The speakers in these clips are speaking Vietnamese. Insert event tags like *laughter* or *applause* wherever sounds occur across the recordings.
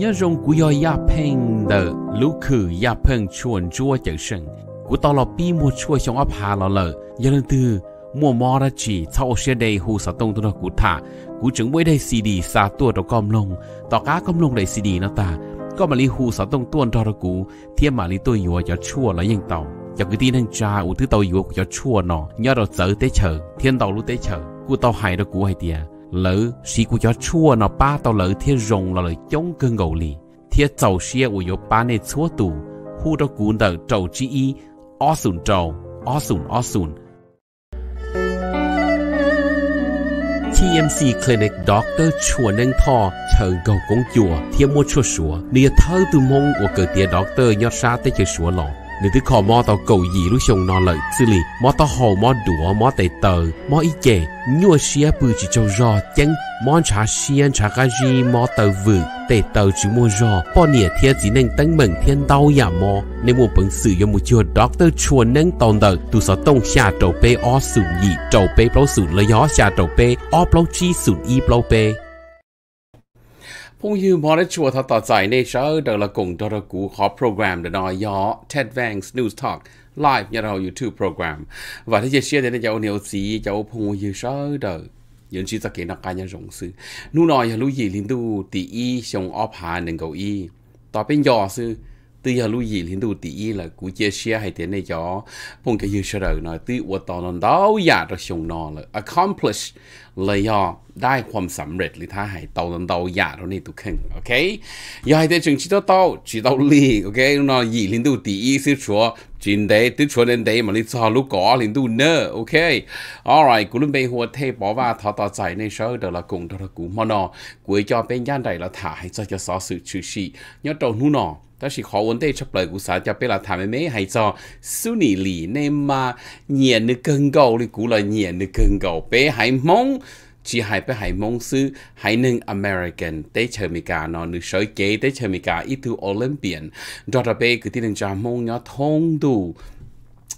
nhớ rong của yo ya peng the lu khử ya peng chuồn chua chở sừng của tao là pi mua chua xong ấp hà lò lờ giờ lần từ mua mò ra chỉ sau xe đầy hồ sa tông tôi nó cú thả cú chứng với đây cd sa tua đó com lông tao cá com lông đầy cd nó ta có mà lý hồ sa tuôn cho đó cú mà lý tôi vừa cho chua là yên tàu cho cái tin hàng cha ủ thứ tàu vừa cho chua nó nhớ đó chở tới chở thiên tàu lúc tới chở cú tao hại đó cú hay tiệt 楼西古叫错那巴到楼贴融了了中跟狗里，贴早些我有巴内错度，呼到古的早之一，二顺早，二顺二顺。TMC Clinic Doctor ชัวนังพ่อเชิงกงกงจัวเทียมมัวชัวชัวเนี่ยเธอตุมงโอเกิดเตียด็อกเตอร์ยอดชาเตเจชัวหลอก nếu thứ khó mò tao cầu gì lúc xong nó lợi xử lý mò tao hồ mò đũa mò tay tờ mò ý chè nhua xia bự chỉ cho rò chân mò trà xiên trà gà gì mò tờ vự tay tờ chỉ mua rò bỏ nỉa thiên chỉ nên tăng mừng thiên đau ya mò nếu muốn bằng sự yo một chiều doctor chuẩn nên tồn tờ tụ sợ tông xa trầu bê o sụn gì trầu bê bao sụn lấy gió xa trầu bê o bao chi sụn y bao bê พงยืมพอไลชัวทัต่อใจในเช้าเดลกงดรกูขอโปรแกรมเดนอยอท e d Vangs News t a อกไลฟ์ยาเรา ยูทู u โปรแกรม ว่าที่จะเชื่อเดเจะเอาเนียวสีจะาพงยืมเช้าเดอยืนชี้สเกีนักการยังสงซื้อนู่นอยอยารู้ยี่ลินดูตีอีชงออผาหนึ่งเก้าอี้ต่อเป็นยอซื้อ từ giờ lúc gì liên tục tí ý là cú chia sẻ hay thế này cho phong cái yêu sợ nói từ ô tô nó đâu giả được xong nó là accomplish là do đại ความสำเร็จหรือถ้าให้เตาลันเตาอยากเรานี่ตุกขึ้นโอเคอย่าให้ได้จึงชิดเตาชิดเตาลีโอเคน้อยี่ลินดูตีอีสิชัวจินเดติชัวเดนเดมันลิซาลูกก่อลินดูเนอโอเค alright กูลุ่มไปหัวเทปบอกว่าทอต่อใจในเชิงเดละกงเดละกูมอนอกูจะเป็นย่านใดละถ่าให้จะจะสอสื่อชื่อชีย้อนตรงนู่นนอ但是好问题出来，古啥叫贝拉他们没还做苏尼里那嘛年的更高的古了年的更高，别还懵，只还别还懵是还能 American 在车米家呢，你手机在车米家一度 Olympian，到这边个地人家懵要通度。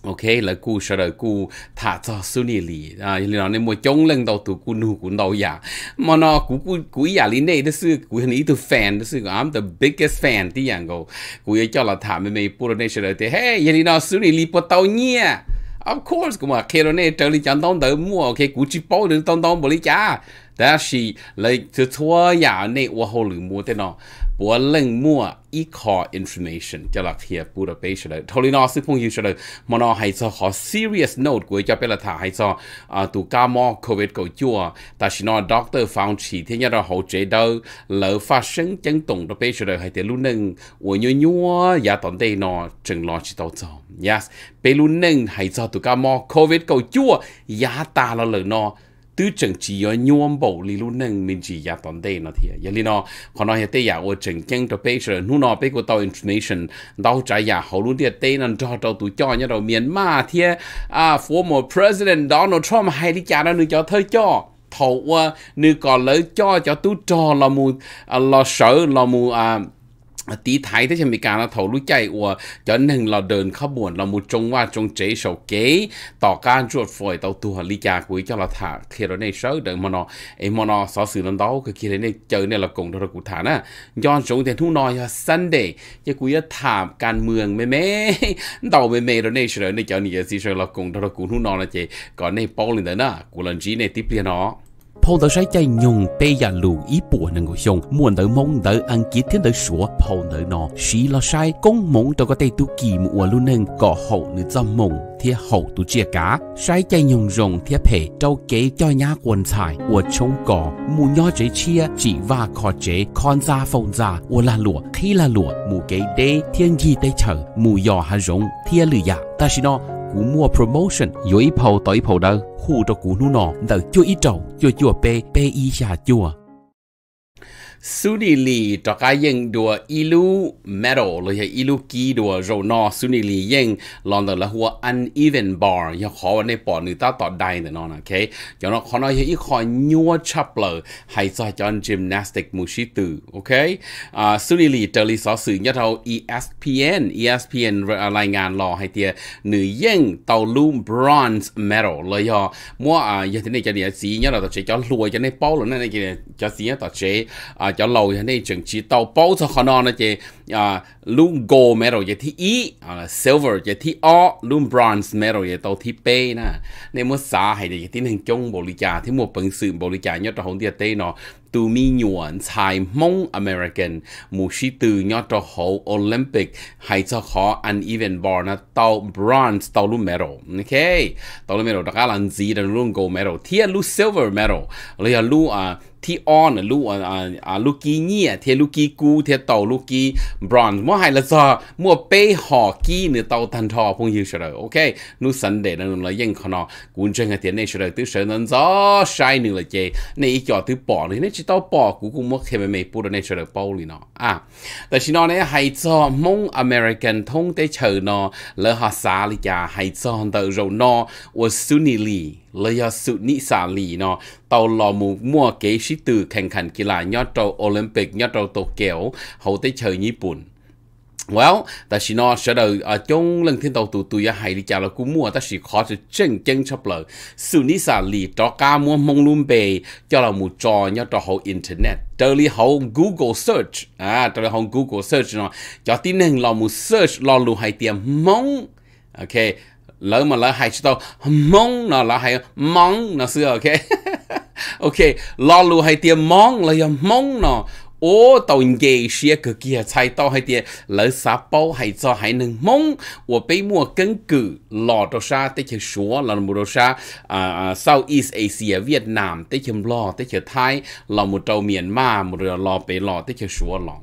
ok là cú sợ đời cú thả cho su nì lì à, nên mua chống lên đầu tụ cú nu cú đầu giả mà nó cú cú cú giả lý này đó sư cú hình ý fan đó sư I'm the biggest fan tí dạng go cú ấy cho là thả mấy mấy pura này sợ đời thế hey giờ nó bắt tàu nhia of course cú mà khi đó này trở đi chẳng đón tới mua ok cú chỉ bao được đón đón bồi lý cha đó là lấy thua giả này ô hồ lử mua thế 我冷漠依靠 information 叫啦贴不的背出来，头里那是朋友出来，莫那还做好 serious note 过叫别了他还做啊，杜感冒 covid 够久啊，但是那 doctor found 起天要到好知道，老发生症动的背出来还得路能，我妞妞也当地那正老知道做，yes，被路能还做杜感冒 covid 够久，也打了了那。tư chừng chỉ ở nhuộm bộ lý lúc nâng mình chỉ giả bóng đây nó thì giờ lý nó còn nói thế giả ở chừng kênh cho bây giờ nu nó bây của tàu information đâu trả giả hậu lúc tiệt tây nên cho tàu tụi cho nhá đầu miền mà thì à former president Donald Trump hay đi trả nó nữa cho thơ cho thầu nữ còn lỡ cho cho tú cho là mù là sợ là mù à Ờ, tí thái thế mi cả nó thầu lúc chạy của cho nên là đơn khá buồn là một trong qua trong chế sầu kế tỏ can chuột phổi tàu tu hợp lý cha quý cho là thả khi đó này sớ đợi mà nó em mà nó xóa xử lần đó cái kia này chờ này là cùng đó là cụ thả nè do chúng thì thu nói là sân để cho quý thả can mường mê mê *laughs* đầu mê mê đó này sớ này chờ này giờ xí sớ là cùng đó là cụ thu nói là chế còn này bao lên đó nè cụ lần gì này tiếp liền nó 跑到谁家用对呀路一步能够用，莫能梦到按几天的说跑到那，谁了谁公梦到个对都寂寞我路能搞好你怎梦？贴好都结家，谁家用用贴皮都给叫伢棺材，我冲过木鸟这车只挖靠这看咋风咋，我 la lụa khi la lụa mù cái đê thiên di đê chờ mù yò hà rong thiên lử ya, ta xin nó 古么 promotion，一跑到一跑的护着古努闹就一朝就朝背背一就啊。Suni Lee cho cái yên đùa ilu metal rồi hay ilu kí đùa rồi nó Suni Lee yên lòng đó là hùa uneven bar ya khó này bỏ nữ ta tỏ đài nữa nó ok cho nó khó nói hay khó nhua chập lờ hai cho cho gymnastic mu shi tử ok à uh, Suni Lee trở lý so sự nhất hậu ESPN ESPN uh, lại ngàn lò hay tia nữ yên tàu lu bronze medal rồi ya mua à giờ thế này cho địa sĩ nhất là tao chế cho lùi cho này bao lần này kia cho sĩ nhất tao chế à cho lâu thì này chuẩn chỉ tàu bao giờ họ nó chỉ à luôn gold medal vậy thì E silver vậy thì O luôn bronze medal vậy tàu thì P nè nên muốn xả hay thì tiến hành chung bồi lý trả thì một bằng sự bồi lý trả nhớ trong hồng tiền tây nó tu mi nhuận xài mong American mù sĩ từ nhớ trong hậu Olympic hay cho khó uneven bar na tàu bronze tàu luôn medal ok tàu luôn medal đó là gì đó luôn gold medal thì luôn silver medal rồi là à ที่ออนลูกอ่าอ่าลูกีเนี่ยเทลูกีกูเทเต่าลูกีบรอนซ์มั่วไฮละซอมั่วเป้หอกี้เนี่ยเต่าทันทอพงยิวเฉลยโอเคนูสันเดย์นั่นเลยยังขนอกูเจงเทียนในเฉลยตื้อเฉลยนั่นซอใช่หนึ่งเลยเจในอีกจอตื้อปอเลยเนี่ยชิเต่าปอกูกูมั่วเคมเมย์ปูดในเฉลยเป้าเลยเนาะอ่ะแต่ชินอเนี่ยไฮซอมงอเมริกันทงเตเฉลยเนาะแล้วฮาซาลิจาไฮซอนเต่าเราเนาะว่าซุนิลีเลยสุดนิสาลีเนาะตอลอมูมั่วเกชิตือแข่งขันกีฬายอดโตโอลิมปิกยอดโตโตเกียวเขาได้เชยญี่ปุ่น Well, ta chỉ nói sẽ đợi ở trong lần thiên tàu tụ tụi hay đi chào là cú mua ta chỉ khó sự chân chân chấp lợi. Sự ní xả lì cho ca mua mong luôn bề cho là một trò nhớ trò hậu internet. Trở lý hậu Google search. À, trở lý hậu Google search nó. Cho tin hình là một search lo lù hay tiệm mong. Okay lỡ mà lỡ hay chứ tao mong nó là hay mong nó xưa ok *laughs* ok lo lu hay tiền mong là mong nó ô tàu nghề xe cực kia chạy tàu hay tiền lỡ xá bao hay cho hay nâng mong và bây mua cân cử lò đồ xa tới chờ số là một đồ xa à, à sau East Asia Việt Nam tới chờ lò tới chờ Thái là một tàu miền Ma một lò bể lò tới chờ số lòng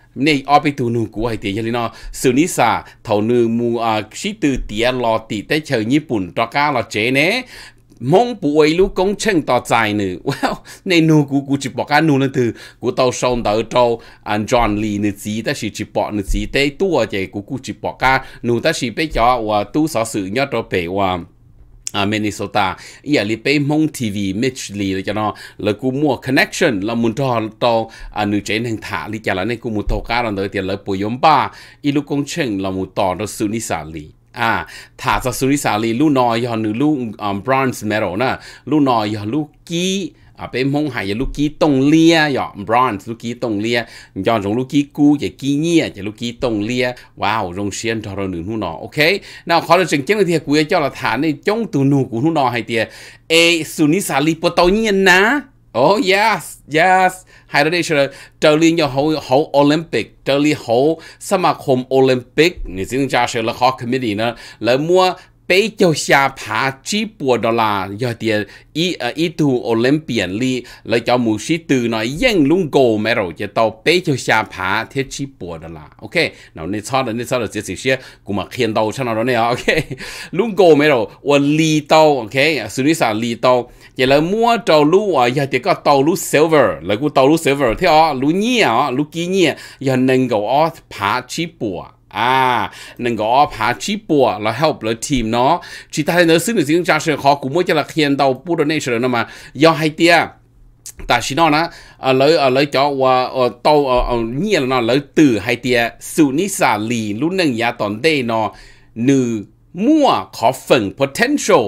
นี่ออไปตูนูกูห้เตียเลินอสุนิสาเท่านูมูอ่าชิตือเตียรอติแต่เชิญี่ปุ่นตรก้าลอเจเนมงป่วยลูกงเชิงต่อใจหนึ่งว้าวในนูกูกูจิบอกกันนูนั่นคือกูเตาองเตาโต อันจอนลีนึจีแต่สิจิบอกนึจีเต้ตัวเจกูกูจิบอกกันนูแต่สิไปจ่อว่าตู้สอสื่อยอดตัวเป๋ว่าอ่มนิโซตาอีอะลิเปม์งทีวีเมจลีเลยจ้ะเนาะแล้วกูมัวคอนเนคชั่นแล้วมุนทอนตองอ่านูเจนแห่งถาลิจ้ะแล้วในกูมุนทอการานเดอรเตียนเลยปุยมบ้าอีลูกงเชงเราวมุนตอนรสุนิสาลีอ่าถาสุนิสาลีลูกน้อยยอนหรือลูกอ่าบรอนซ์เมโลนะลูกน้อยยอนลูกกี้ à bên mong hay lúc kia tông lia yo dạ. bronze lúc kia tông lia cho dạ, rong lúc kia cú giờ kia nhia giờ dạ, lúc kia tông lia wow rong xiên cho rồi nửa nụ nọ ok nào khó là chừng chén thì cuối cho là thả này trong tù nụ của nụ nọ hay tiệt e suni sa li po tàu nhiên na oh yes yes ไฮเดรเชอร์เจอรีนยอโฮโฮโอลิมปิกเจอรีโฮสมาคมโอลิมปิกนี่ซึ่งจะเชื่อละครคอมมิตี้นะแล้วมัว phá giờ 被就下爬几波的啦，要点一呃一度 Olympian từ nói yên luôn go mấy rồi, chỉ tao bị cho xa phá thế chỉ bộ đó là ok nào nên sao đó nên sao đó chỉ sự xe cũng mà khiến tao cho nó đó nè *laughs* ok luôn go mấy rồi và lì tao ok xử lý sao lì tao chỉ là mua tàu lũ à giờ thì có tàu lũ silver là cũng tàu lú silver thế à lũ nhẹ à ờ, lũ kia nhẹ giờ nâng go off phá chỉ bộ อ่าหนึ่งก็พาชีปัวเราว help แล้วทีมเนาะชีตาเนอซึ่งหนึ่งจาเชิงขอกูมั่วจะละเคียนเตาปูดเนเชินั่นมาย่อให้เตี้ยแต่ชีนอนะเออเลยเออเลยจ่อว่าเออเตาเออเงี้ยแล้เนาะเลยตื่อให้เตี้ยสุนิสาลีรุ่นหนึ่งยาตอนเด้เนาะ หนึ่งมั่วขอฝึก potential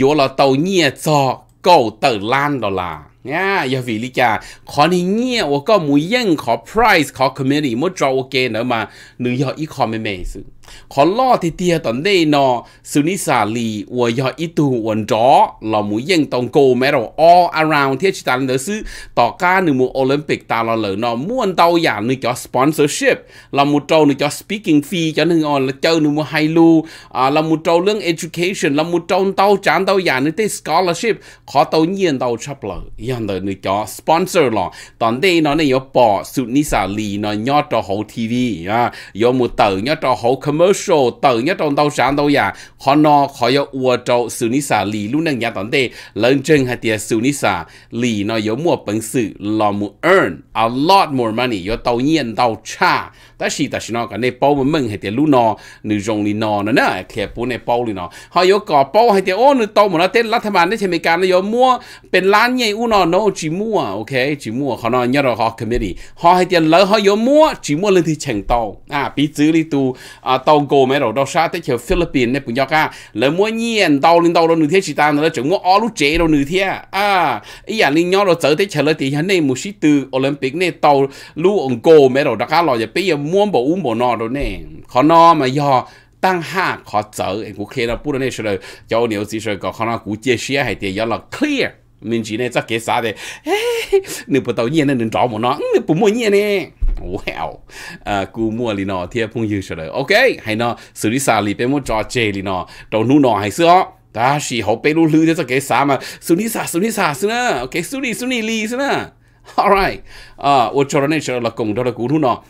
ยัวเราเตาเงี้ยจอเก่าเตอร์ล้านดอลลาร์เนี่ยอย่าฟีลิจาขอนี่เงี้ยว่าก็มุ่ยเย่งขอไพร c ์ขอ c o ม m i t t e e มุดจ่อโอเคเนอะมา หนึ่งยอดอีคอมเมนต์สึ่ขอล่อที่เตียตอนได้นอสุนิสาลีอวยออีตูอวนจอหลอมูเย่งตองโกแมรอ all around เทียชิตาเนซื้อต่อการหนึ่งมูโอลิมปิกตาเราเหลือนอม่วนเตาอย่างหนึ่งจอ sponsorship เรามูโตหนึ่งจอ speaking fee จอหนึ่งออนเจอหนึ่งมูไฮลูอ่าเรามูโตเรื่อง education เรามูโตเตาจานเตาอย่างหนึ่งได้ scholarship ขอเตาเยียนเตาชับเลยยันเดหนึ่งจอ sponsor หลอตอนได้นอเนี่ยปอสุนิสาลีนอยอดต่อหูทีวีอ่ายอมูเตอยอดต่อหูคอม commercial tờ nhất trong tàu sáng tàu giả họ nó họ yêu ua trâu xử lý xả lì lúc nâng giá tận tê lớn chân hay tiền xử lý xả lì nó yếu mua bằng sự là earn a lot more money yếu tàu nhiên tàu cha ta chỉ ta chỉ nó cái bao mình mình hay tiền lu nọ nữ rồng li nọ nữa nè kẹp bu Nepal li nọ họ yếu có bao hay tiền ô nữ tàu mà nó tên lát mà nó thì mình cái nó yếu mua bên lan nhảy u nọ nó chỉ mua ok chỉ mua họ nói nhớ rồi họ committee họ hay tiền lỡ họ có mua chỉ mua lên thì chèn tàu à bí chữ li tu à tàu go mấy đầu đâu sao tới kiểu Philippines này cũng do cả lỡ mua nhiên tàu lên tàu đâu nữ thế chỉ ta nữa chúng mua all lúc chế đâu nữ thế à ý à linh nhau rồi tới tới chờ lỡ thì hắn này một sĩ từ Olympic này tàu lu ông go mấy đầu đó cả lo giờ bây giờ mua bộ uống bộ nọ đâu nè khó nọ mà do tăng hạ khó chở em cũng khi là bút này rồi cho nếu gì rồi có khó nó cũng chia sẻ hay thì do là clear mình chỉ này chắc kế xã thì nếu bộ tàu nhiên nên rõ một nó nếu bộ mua nhiên nè wow à, cú mua lì nọ thì phong dương rồi ok hay nọ, xử lý xả lì bên một trò chê li nọ đầu nu nọ hay xưa ta chỉ học bên luôn lư thế chắc kế xã mà xử lý xả xử lý xả xưa ok xử lý xử lý lì xưa alright à, ô cho nên là cùng đó là cú nu nọ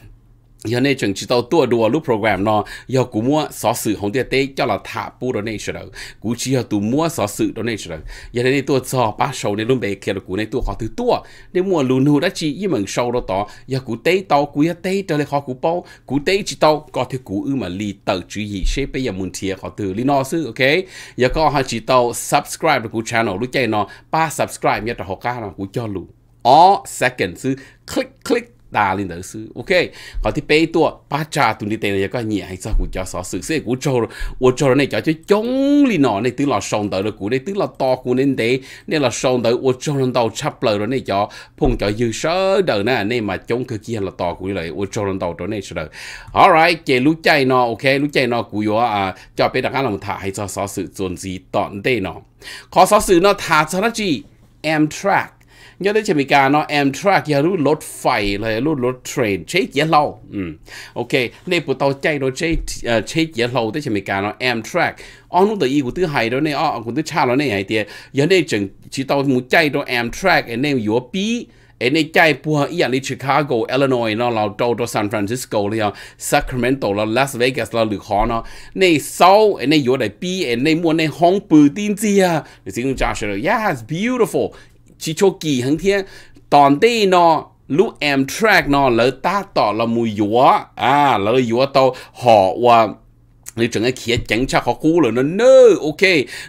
giờ này chẳng chỉ tao tua đùa lúc program nó giờ cú mua xó sự không tiệt tế cho là thả bu đó này rồi cú chỉ giờ tụ mua xó sự đó này rồi giờ này tua xò ba sầu này luôn bề kia là cú này tua khó thứ tua để mua lùn hù đã chỉ với mừng sầu đó tỏ giờ cú tế tao cú giờ tế trở lại khó cú bao cú tế chỉ tao có thể cú ư mà lì tờ chú gì shape bây giờ muốn thiệt khó từ lì nó sư ok giờ có hai chỉ tao subscribe được channel lúc chạy nó ba subscribe nhất là họ ca là cú cho lù all second sư click click 大林的是 OK，好的背多把扎都你带了一个你还是胡椒 sauce，所以我做了我做了那叫做中里呢，你对了上头的古，你对了大古恁的，你了上头我做了到差不了那叫碰叫有舌头呢，你嘛中去见了大古来，我做了到到那是了。All right，给路仔呢，OK，路仔呢古有啊，叫别大家弄他还是 sauce 专制当的呢，可 sauce 呢他真的是 Amtrak。nhớ đến chỉ cả nó Amtrak giờ lúc lốt phải là lúc lốt train chết giờ lâu ừ. ok nên bộ tàu chạy nó chết ờ, chết giờ lâu tới chỉ cả nó Amtrak ông lúc tự ý của thứ hai đó này ông của thứ cha đó này hay tiệt giờ đây chừng chỉ tàu muốn chạy đó Amtrak anh em yếu bi anh anh gì mua à, xin เอ็นใจปัวอีอย่างในชิคาโกเอลลินอยเนาะเราโตโตซานฟรานซิสโกเลยอ่ะซัครเมนโตเราลาสเวกัสเราหรือคอเนาะในเซาเอ็นในอยู่ในปีเอ็นในมวลในห้องปืนตีนเจียหรือสิ่งจ่าเฉลย yes beautiful chỉ cho kỳ hằng thiên tòn đi nó lúc em track nó lỡ ta tỏ là mùi dúa à lỡ dúa tao họ và nếu chẳng ai kia chẳng cha họ cú rồi nó no ok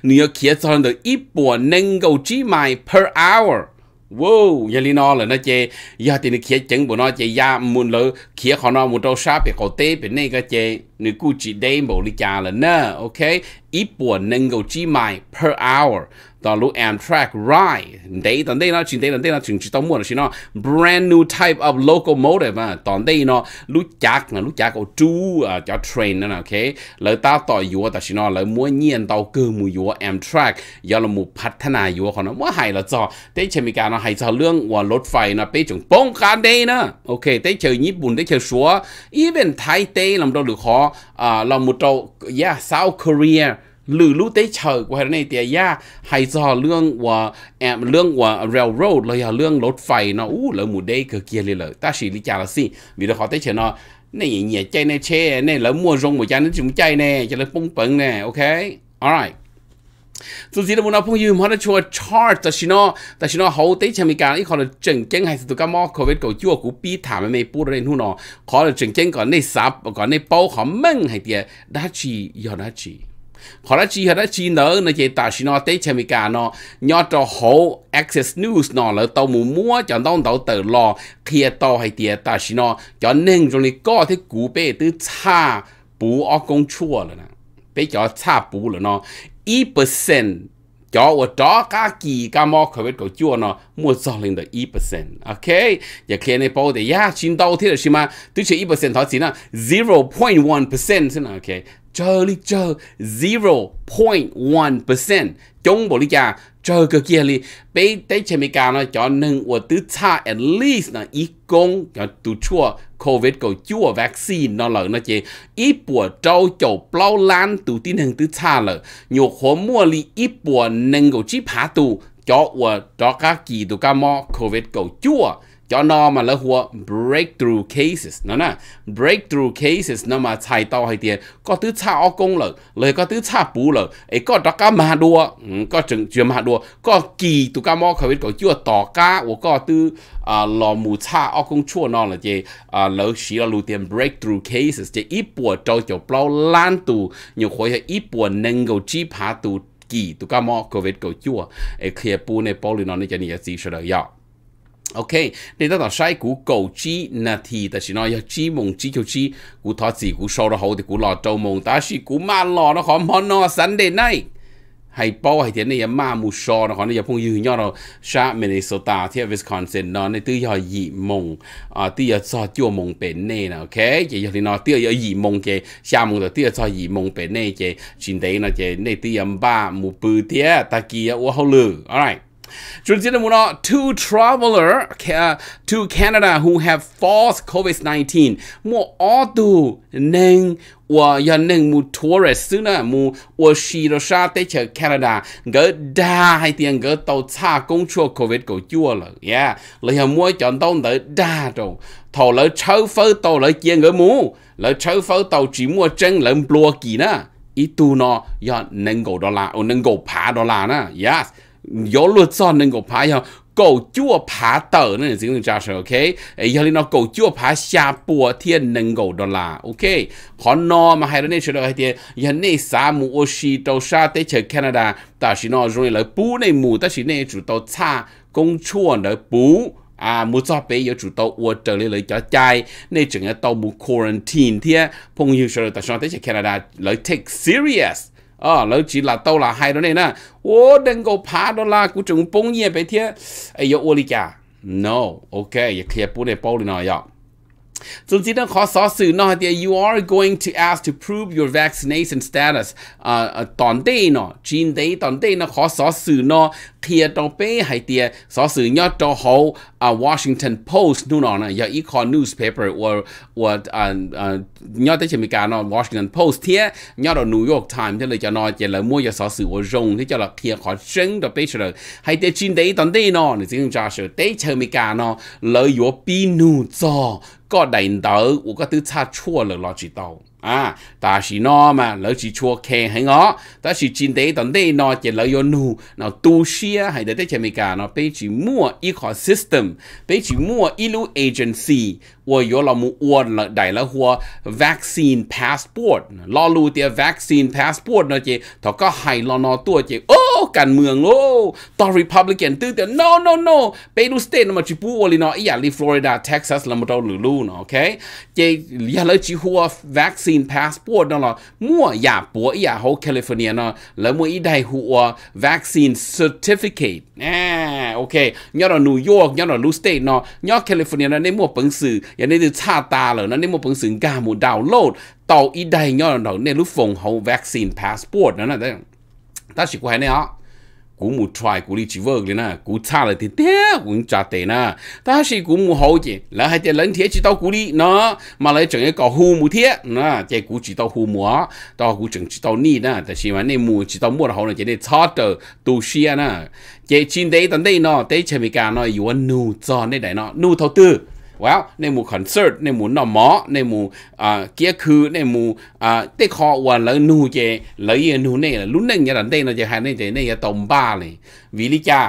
nếu kia cho nó được ít bùa nâng cầu chi mai per hour wow giờ lý nó là nó chơi, giờ thì nó kia chẳng bộ nó chơi, ya muốn lỡ kia họ nó muốn đâu sao bị họ tê bị này cái chơi, nếu cứ chỉ đây bộ lý cha là nè ok ít bùa nâng cầu chi mai per hour đó lúc Amtrak ride đấy tận đây nó chuyển đây tận đây nó chuyển chỉ tông mua là nó brand new type of locomotive à tận đây nó lúc chắc là lúc chắc có chú à cho train nữa ok lời tao tỏ yếu ta chỉ nó lời mua nhiên tao cơ mua yếu Amtrak do là mua phát thanh này yếu còn nó mua hay là cho thế chỉ mình cả nó hay cho lương và lốt phải nó bây chúng bong cả đây nữa ok thế chơi nhật bản thế chơi số even Thái Tây làm đâu được khó à làm một trâu yeah South Korea lưu lũ tế chờ của hải này tiệt ya hay do lương của em lương của railroad là lương lốt phẩy nó u lỡ mù đây cơ kia liền lỡ ta chỉ lý trả là gì vì nó khó tế chờ nó này nhẹ chay này che này lỡ mua rong một chai nó chúng chay này, cho nó bung bẩn này, ok alright สุดที่เราพูดยืมเขาจะชัวร์ชาร์ตแต่ชิโนแต่ชิโนเขาติชมีการอีกเขาจะจึงเจ้งให้สุดก็มอโควิดก็ยั่วกูปีถามไม่พูดเรื่องหูนอเขาจะจึงเจ้งก่อนในซับก่อนในเป้าของมึงให้เดียดัชชียอดัชชีขอละชีฮะละชีเนอในเจตาชินอเตชเมกาเนาะยอดจอโห access news เนาะแล้วตัวมูมัวจันต้องตัวเตอรอเคลียต่อให้เตียตาชินอจอนหนึ่งจงนี้ก็ที่กูเป้ตื้อชาปูออกงชั่วแล้วนะเป้จอชาปูแล้วเนาะอีเปอร์เซ็นต์จอว่าจอกากีกามอขวิดก็จัวเนาะมัวซอลิงเดอีเปอร์เซ็นต์โอเคอย่าเคลียร์ในโปแต่ยาชินโตที่เราชิมาตื้อเชื่ออีเปอร์เซ็นต์ทอสินะ zero point one percent ใช่ไหมโอเค chơi chờ li chờ 0.1% chống bộ lý cha chờ cơ kia li bây tế chế mi cao nó cho nâng của tứ cha at least nó ít công cho tụ chua covid cầu chua vaccine nó lợi nó chế ít bùa trâu chậu plau lan tụ tin hình tứ cha lợ nhiều khổ mua li ít bùa nâng cầu chí phá tụ cho của cho các kỳ tụ ca mò covid cầu chua cho nó mà là hùa breakthrough cases nó nè breakthrough cases nó mà chạy tàu hay tiền có tứ cha ô công lợi lời có tứ cha bù lợi ấy có đặc cá mà đua ừ, có chừng chuyện mà đua có kỳ tụ cá mò khởi biết có chưa tỏ cá của có tứ à lò mù cha ô công chua nó là gì à lỡ xí là lưu tiền breakthrough cases chỉ ít bùa trâu chỗ bao lan tù nhiều khối ít bùa nâng cầu chi phá tù kỳ tụ cá mò covid cầu chua ấy kia bù này bao lưu nó này chỉ là gì sợ đời OK，你得到晒股狗指那提，但是呢，要指夢指叫指股托字股收得好啲股落做夢，但是股馬落咯，可唔可能神地呢？係波係點呢？有馬冇收咯，可能有朋友要到沙明尼蘇達ที่ Wisconsin 呢，你都要熱夢啊，都要做做夢俾你啦，OK？亦有啲呢，都要有熱夢嘅，下夢就都要做熱夢俾你嘅，前地呢嘅，你都要馬冇背啲，但係我好累，all right。chúng ta nói two traveler to Canada who have false COVID-19. 뭐 어두 냉 wa yan neng mu tourist nè mu wa shi ro sha te che canada ge đa hay tiền ge tàu cha công chúa covid của chúa là yeah là hiện mua chọn tàu tới đa rồi thầu lỡ chở phơ tàu lỡ chiên ge mu lỡ chở phơ tàu chỉ mua chân lỡ blua kỳ nè, ít tu nó yan neng go đô la ô neng go phá đô la nè, yes 有了早能够爬上。cầu chua phá tờ nên là tiếng cha sở ok ấy giờ nó cầu chua phá xa bùa thiên nâng cầu đó là ok họ no mà hai đó nên sửa hay thì giờ này xa mù ô xì tàu xa tới chơi Canada ta chỉ nó rồi lại bú này mù ta chỉ này chủ tàu xa công chua nữa bú à mua cho bé giờ chủ tàu ua trở lại lấy cho chai nên chừng là tàu mù quarantine thì phong yêu sửa ta sao tới chơi Canada lại take serious ờ ah, lỡ chỉ là tao là hai đó này nè ô đừng có phá đó là cũng chúng bông nhiên bé thế ai yêu ô cả no ok giờ kia bố này bao đi nào จนที่ต้องขอสอสื่อนอเดีย you are going to ask to prove your vaccination status อ่าตอนเดนอจีนเดตอนเดนอขอสอสื่อนอเคลียตองเป้ให้เตียสอสื่อยอดจอเฮาอ่า Washington Post นู่นน่ะอย่าอีคอน newspaper or or อ่าอ่ายอดที่จะมีการนอ Washington Post เทียยอด New York Times ที่เลยจะนอจะเลยมั่วจะสอสื่อว่ารงที่จะละเคลียขอเชิงตอเป้เฉลยให้เตียจีนเดตอนเดนอหรือจริงจ้าเฉลยเตเชอมีการนอเลยอยู่ปีนูจอ个领导，我搁都插错了那几刀。à ta chỉ nó mà lỡ chỉ chua khe hay ngó ta chỉ chín đấy tận đấy nó chỉ lỡ yo nu nó tu xia hay đấy thế mình cả nó bây chỉ mua ecosystem bây chỉ mua ilu e agency wo yo lo mu wo là đại là hua vaccine passport lo lu tia vaccine passport nó chỉ thọ có hay lo nó tua chỉ ô cản mường lô to republican tư tia no no no bây lu state nó mà chỉ bu wo li nó ý Florida Texas là một đâu lulu nó ok chỉ lỡ chỉ hua vaccine clean passport nó là mua giả bố giả hậu California nó là mua ý đại hụa vaccine certificate à ok nhớ là New York nhớ là New State nó nhớ California nó nên mua bằng sự nhớ nên từ ta rồi nó nên mua bằng sự cả mua download tàu ý đại nhớ là nó nên lúc phòng hậu vaccine passport nó là đấy ta chỉ có hai này đó cú mu try à, cú đi chỉ vợ liền na cú xa là thì té cũng trả tiền na ta chỉ cú mu hậu chứ là hai tiền lớn thiệt chỉ tao cú đi nó mà lại chẳng cái cò hu mu thiệt na chỉ cú chỉ tao hu mu á tao cú chẳng chỉ tao ni na tại vì mà nên mu chỉ tao mua là hậu là chỉ để cho tờ tu xia na chỉ chín đấy tận đây, nó đấy chỉ mình cả nó yêu nu cho nên đấy nó nu thấu tư ว้าวในหมู่คอนเสิร์ตในหมู่นอมอในหมู่อ่าเกียคือในหมู่อ่าเตะคอวันแล้วนูเจแล้วยนูเน่ลุ้นเน่ยดันเต้นเราจะหาเน่เจเน่ยตอมบ้าเลย วิลิจา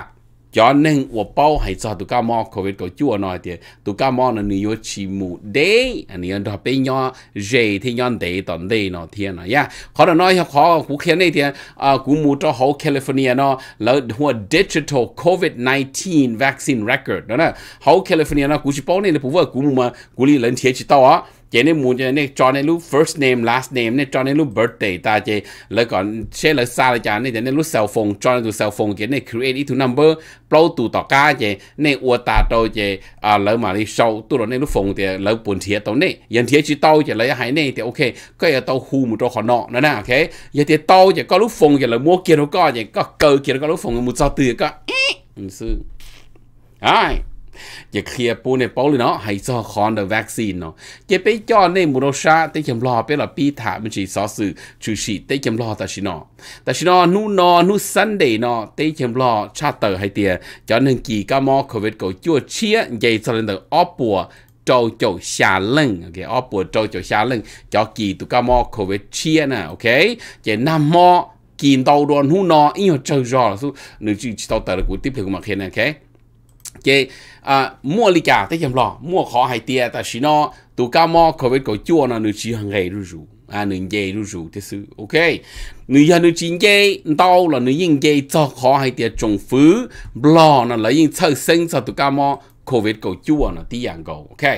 cho nên 我包还做杜家猫 covid 个就那点，杜家猫呢你有起母得，你要他被人热天人得等得那天呢呀，可能那些好古看那天啊，古母做好 California 呢，然后 digital covid 19 vaccine record 呢，好 California 呢，估计包内的部分古母嘛，鼓励人提起到啊。chế nên muốn chế nên cho nên lúc first name last name nên cho nên lúc birthday ta chế lấy còn chế lấy xa là chả nên chế nên lúc cell phone cho nên tụ cell create ít number blow tụ tọt cá chế nên ua ta đâu chế à lấy mà đi show tụ rồi nên lúc phone thì lấy buồn thiệt tao nên yên thiệt chỉ tao chế lấy hai nên thì ok cái giờ tao hu một chỗ khó nọ nữa nè ok giờ thì tao chế có lúc phone chế lấy mua kia nó có chế có cơ kia nó có lúc phone một sao từ có ừ, sư ai จะเคลียร์ปูในป้องเลยเนาะให้ซอคอนเดวัคซีนเนาะจะไปจ่อในมูโรชาเตจำรอไปหละปีถามันชีซอสื่อชูชีเตจำรอตาชินอตาชินอนู่นอนู่ซันเดย์เนาะเตจำรอชาเตอร์ให้เตียจอหนึ่งกี่ก็มอโควิดก็จั่วเชียใหญ่สลันเดอร์อ้อปัว周九下冷，OK，我不周九下冷，叫记住个么，COVID 切呢，OK，这那么见到乱胡闹，因为周热了，所以你就知道得了，我特别个嘛，看呢，OK。chế à mua lý cả tới chăm lo mua khó hay tiền ta chỉ nó tu cao mò covid có chua nó nữ chỉ hàng ngày rủ rủ à nữ ngày rủ rủ thế sự ok nữ giờ nữ chín dây đau là nữ yên dây cho khó hay tiền trồng phứ lo nó lấy yên sơ sinh cho tu cao mò covid cầu chua nó tí dạng cầu ok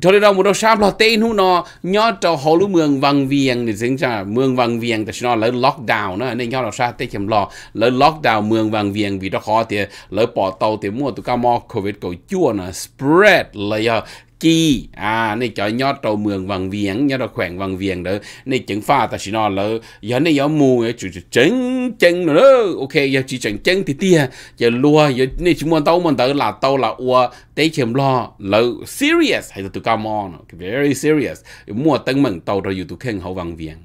cho nên đâu một đầu sam là tên hú nó nhớ cho hồ lũ mường vàng viêng thì sinh ra mường vàng viêng thì nó lấy lockdown nó nên nhớ là sa tê chấm lo lấy lockdown mường vàng viêng vì đó khó thì lấy bỏ tàu thì mua tụi cá mò covid cầu chua nó spread là chi à này cho nhớ trâu mường vàng viếng nhớ khoảng vàng viếng đó này chứng pha ta chỉ nói là giờ này giờ mua chủ chân chân nữa ok giờ chỉ chân chân tia giờ lúa giờ này chúng mình tao mình tao là tao là ua tế chém lo là serious hay là tụi come on very serious mua tân mừng tao rồi tụi khen hậu vàng viếng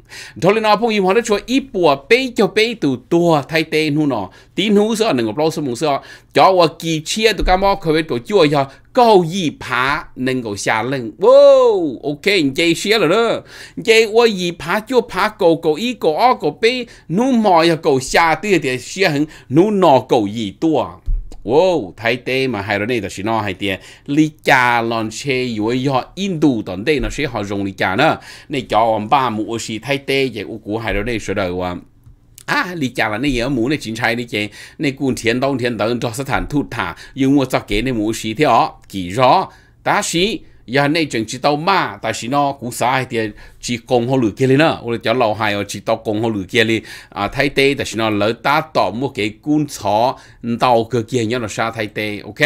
thôi lên phong im họ đã cho ít bùa bê cho bê tụi tua thay tên hú nó tin hú sợ đừng cho ua kỳ chia tụi come on khởi về tụi chua giờ 够一爬能够下愣。哇，OK，你这学了了，这我一爬就爬狗狗一狗二狗背，侬毛要狗下对的学很，侬脑狗一多。wow thấy tê mà hai này đó chỉ nó hai tiền lý cha lon xe với họ Indo tận đây nó sẽ họ dùng lý cha nữa này cho ông ba mũ xì thấy tê vậy của hai đó này sẽ đời 啊，你家了那野母那警察的见，那古天当天当找是谈吐他，因为早给那母洗掉，记着，但是。giờ này chẳng chỉ tao mà tại vì nó cũng sai thì chỉ công họ lừa kia lên nữa rồi cho lâu hay rồi chỉ tao công họ lừa kia đi à thay tê tại vì nó lỡ ta tao một cái cuốn chó tàu cơ kia nhớ nó xa thay tê ok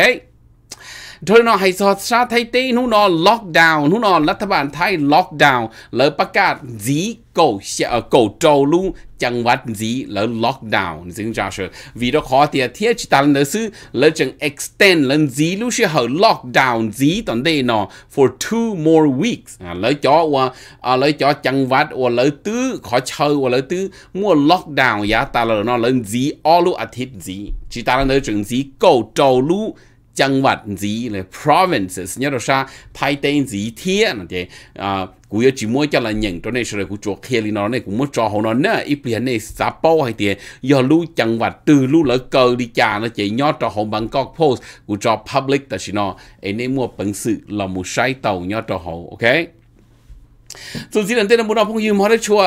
thôi nó hay sọt xa thay tê nó nó lockdown nó nó là bản thay lockdown lỡ bắt cả dí cổ xe ờ, cổ trâu lu chẳng vật gì lỡ lockdown dính ra sợ vì đó khó thì thiết chỉ ta lỡ sư lỡ chẳng extend lần gì lu sẽ hở lockdown gì toàn đây nó for two more weeks à, lỡ cho qua, à, lỡ cho chẳng vật và lỡ tứ khó chơi và lỡ tứ mua lockdown giá ta là nó lần gì all lu à thiết gì chỉ ta lỡ chẳng gì cổ trâu lu จังหวัดจีเลย provinces เนี่ยเราใช้ภายใต้จีเทียนเดอ่ากูยจิมวยจะละหนึ่งตัวในสุดกูจวกเคลีนอเนี่ยกูมั่วจอหนอนเนี่ยอีเปลี่ยนในซาโป้ให้เดียยอลู่จังหวัดตือลู่ละเกอดีจานะเจยอดจอหงบังกอกโพสกูจอ public แต่ชินอไอ้เนี่ยมั่วปังสื่อเรามูใช้เต่ายอดจอหงโอเคส่วนสิ่งเต้นบุญเราพงยืมฮอดชัว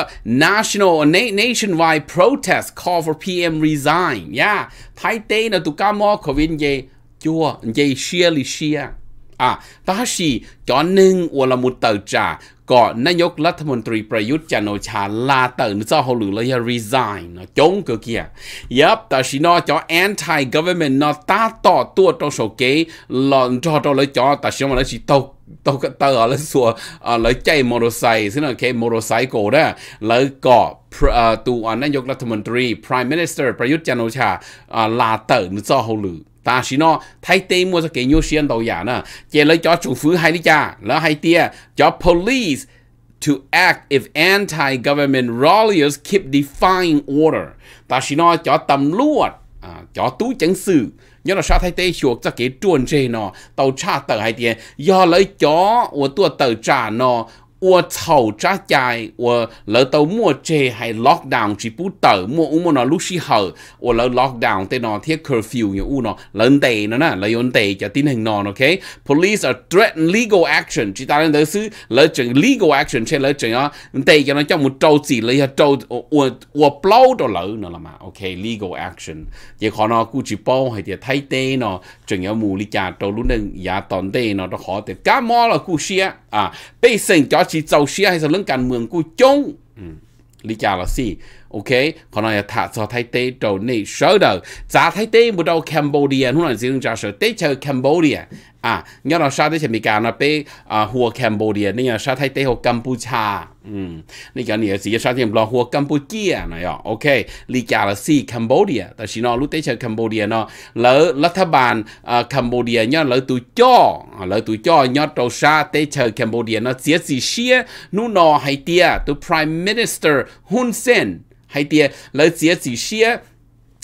national nationwide protest call for PM resign ย่าไทยเต้นตุกามอโควินเย chua dây xia li xia à ta sĩ cho nên và là một tờ trả có nãy nhóc là thầm tri Prayut chan o cha la tờ nó cho hồ lử là resign nó chống cơ kia yep ta sĩ nó cho anti government nó ta to tua trong số kế lòn cho cho lấy cho ta sĩ mà lấy chỉ tàu tàu cái tờ lấy sùa à, lấy chạy motorcycle xin là cái motorcycle đó lấy cọ à, tu à, nãy nhóc là thầm tri prime minister Prayut chan o cha la tờ nó cho hồ lử 但是呢，睇地麼就給有些導演呢，借了叫政府喺呢家，然後喺啲叫 police to act if anti-government rallies keep defying order。但是呢，叫ตํารวจ啊，叫ตู้จังสื่อ要了啥睇地學就給準這呢，到差等喺啲，要了叫我多到站呢。我操炸在我老到末这还 lockdown 只不得末我们那路西后我老 lockdown 在那贴 curfew 有我那人得呢呢来用得就进行呢 OK police are threaten legal action chỉ ta nên đó xứ lỡ chừng legal action trên lỡ chừng á đây cho nó trong một trâu gì lấy ra trâu ủa ủa blow đó lỡ là mà OK legal action vậy khó nó cũng chỉ hay thì thay tê nó chừng ở mù lý trâu luôn nên giá tòn tê nó nó khó thì cá mò là cũng xia à bây giờ cho chị giàu xia hay ừ. là lưng cản mường của chung lý giải là gì ok còn nói thả cho thay tế trầu này sớ đờ giá thay tế một đầu Cambodia nó là gì chúng ta sớ tế chờ à nhớ là sao tế chỉ bị cả nó bé à hùa Cambodia nên là sao thay tế hồ Campuchia 嗯，你讲你自己刷点 blog 或 Cambodia 那样，OK，你讲了是 Cambodia，但是呢，如果是 Cambodia 呢，แล้วรัฐบาลอ่า Cambodia เนี่ยแล้วตัวจ่อแล้วตัวจ่อเนี่ยตัวชาเตเชอ Cambodia เนาะเสียสิเชียนู่นนอไฮเตียตัว Prime Minister Hun Sen ไฮเตียแล้วเสียสิเชีย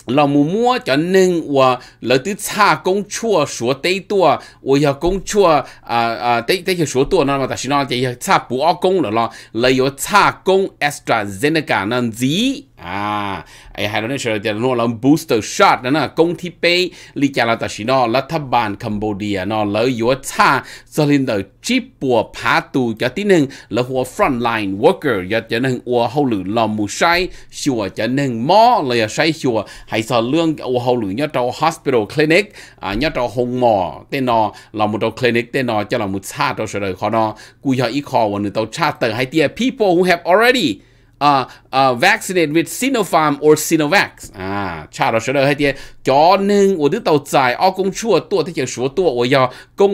老母母叫恁我老得查工作说得多，我要工作啊啊得得去说多那么但是呢，这要查不二工了咯，来要查工 extra 怎那个能子。à ai hai lần sau thì nó làm booster shot đó nè công ty pe li cha là ta chỉ nó là tháp bàn Cambodia nó lỡ yếu cha cho nên là chip bùa phá tu, cho tí nưng, front line worker cho cho nên ua hậu lử làm mù sai sửa cho nên mò là sai sửa hay sợ lương ua hậu lử nhớ trâu hospital clinic à nhớ trâu hồng mò tên nó là một trâu clinic tên nó cho là một cha trâu sửa đời khó nó cú giờ ít khó và nửa tàu cha tờ hay tia people who have already uh, uh, vaccinated with Sinopharm or Sinovac à, cho nó nó hai tiếng, ông ông ông cũng cũng cũng chua tua tua tua số số giờ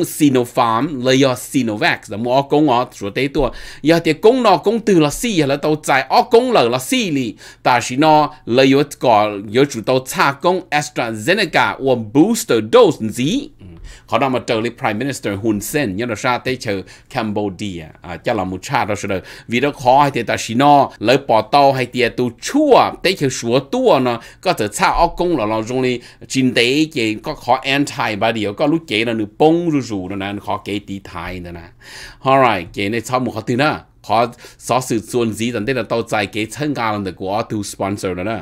Sinopharm lấy lấy Sinovac ở thì từ là là ta chỉ 啊，差了说了，还点，叫人我都到在，我公说多，他就说多，我要供 Sinopharm，了要 Sinovac，那么我公啊说得多，要点公呢公对了死了到在，我公了了死哩，但是呢，了有个有主到差供 AstraZeneca 或 booster dose 子。嗯 khó đó mà trở Prime Minister Hun Sen nhân ra tới chờ Cambodia à cho là một cha đó rồi vì khó hay thì ta chỉ lấy bỏ hay thì tu chua tới chờ sửa tua nó có thể cha ông công là nó dùng đi chính tế chỉ có khó anti bà điều có lúc chế là nửa bông rù rù nó khó kế tí thái nữa nè alright chế này sau một khó thứ nữa khó xóa sự xuân gì tận đây là tàu dài kế thân gà là của tu sponsor nữa nè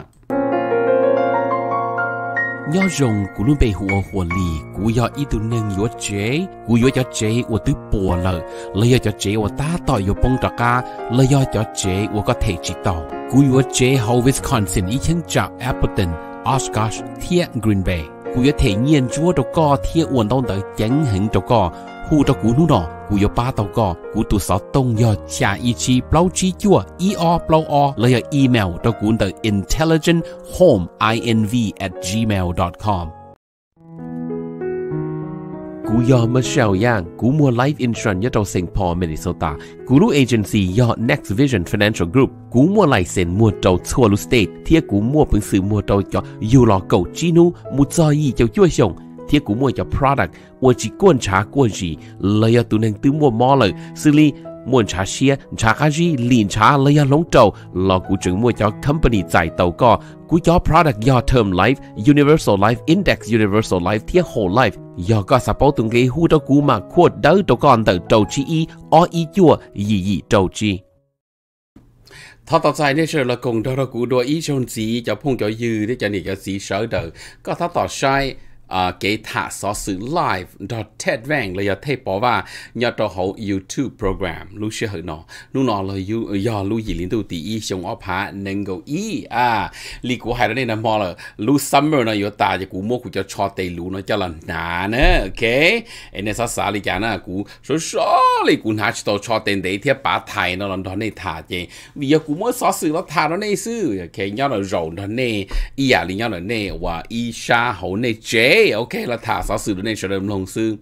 要用古鲁贝湖火力，古要一度能有 chế，古要要 chế，我都 bỏ 了，了要要 chế，我打到有崩着噶，了要要 chế，我个体知道，古要 chế hầu Wisconsin 以前叫 Appleton、Oshkosh、Tia Green Bay，古要体验做着个体运动的平衡着个。护着古努诺，古有八道个，古多少东要下一期 blow 去做，e r blow r，来要 email 到古的 intelligent home i n v at gmail dot com。กูยอมมาเชลย่างกูมัว life insurance ยอดเซิงพอเมนิโซตากูรู้ agency ยอด next vision financial group กูมัวไลเซนมัวเจ้าทั่วลุสเตทเทียกูมัวพึงสื่อมัวเจ้ายออยู่รอเก่าจีนูมุจอยีเจ้าจ้วยชง thiết cũng mua cho product mua chỉ quan trà quan gì lấy tụ nên tứ mua mò lời xử lý muốn trà xia trà cá gì liền trà lấy lông trầu lo cụ trưởng mua cho company giải tàu co cú cho product do term life universal life index universal life thiết whole life do có support tung cái hu đó cú mà quote đỡ tàu con tờ trầu chi y o y chua gì gì trầu chi ทอต่อใจเนี่ยเชื่อละกงดอรกูโดยอีชนสีจะพุ่งจะยือที่จะหนีจะสีเสอเดอก็ท้าต่อใช้ uh, ờ, cái thả số sự live đó ted rang là giờ thấy bỏ và nhờ cho hậu YouTube program lúc xưa hở nó lúc nó là liên tục tí ý ốp hạ nâng à lý của hai đó nên là mò là lúc summer nó yếu ta cho cú mua của cho cho tây nó cho là nà nè ok anh em sao sao lý chả cú số số lý cú nà cho cho tên đấy thì bà thầy nó làm đó này thả vì giờ cú mua số sự nó thả nó này sư ok nhớ là rầu nó này ý à nhớ là này và ý sa này chế okay là thả sáu sự này sẽ đồng lòng sư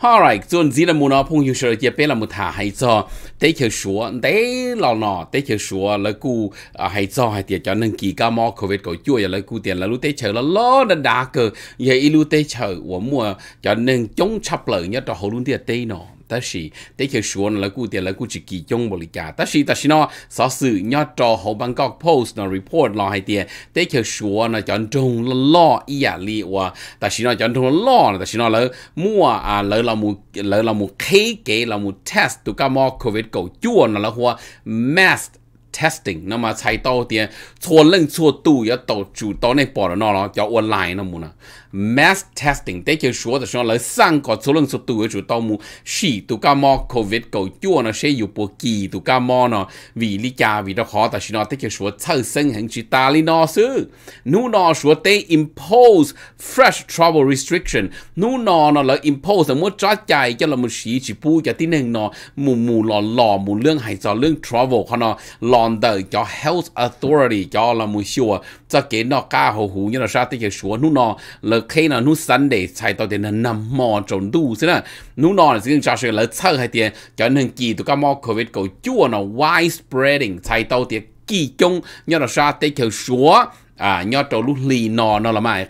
alright chuẩn gì là muốn nó phong hiệu sẽ chế bé là một thả hay cho tế chờ số tế lò nọ tế chờ số là cụ hay cho hay tiền cho nâng kỳ ca mò covid có chua là cụ tiền là lúc tế chờ là lo đã đá cơ vậy lúc tế chờ của mua cho nâng chống chập lợi nhất cho hồ luôn tiền tế nọ ta sĩ để khi xuống là cụ tiền là cụ chỉ kỳ chung bồi cả ta sĩ ta sĩ nó sở sự nhớ cho hậu bang Bangkok Post nó report lo hay tiền để khi xuống nó chọn trung là lo iya à li và ta sĩ nó chọn trung là lo ta sĩ nó là mua à lỡ là một lỡ là một khí kế là một test tụ cả mò covid cầu chua nó là hoa mask testing 那么才到点，错认错度要到主到那保了那了叫 online 那么呢。mass testing tế chơi số là sang có số lượng số tuổi chủ tao mu sĩ, tụ ca mò covid cầu chua nó sẽ dùng bộ kỳ tụ ca mò nó vì lý cha vì nó khó ta chỉ nó tế chơi số sau sinh hàng chỉ ta lý nó sư nu nó số tế impose fresh travel restriction nu nó nó là impose là trái trả cho là một sĩ chỉ bu cho tin hình nó mù mù lò lò mù lương hay cho lương travel họ nó lòn đời cho health authority cho là một sure cho cái nó ca hồ hủ như là sao tế chơi số nu nó là khi nào nu Sunday chạy tàu thì là nằm mò trốn đủ thế nào nu nọ là riêng cho sự là sợ hay tiền cho nên kỳ tụi các mò covid cổ chua nó wide spreading chạy tàu thì kỳ chung nhớ là sao tới kiểu số à nhớ trâu lúc lì nọ nó là mai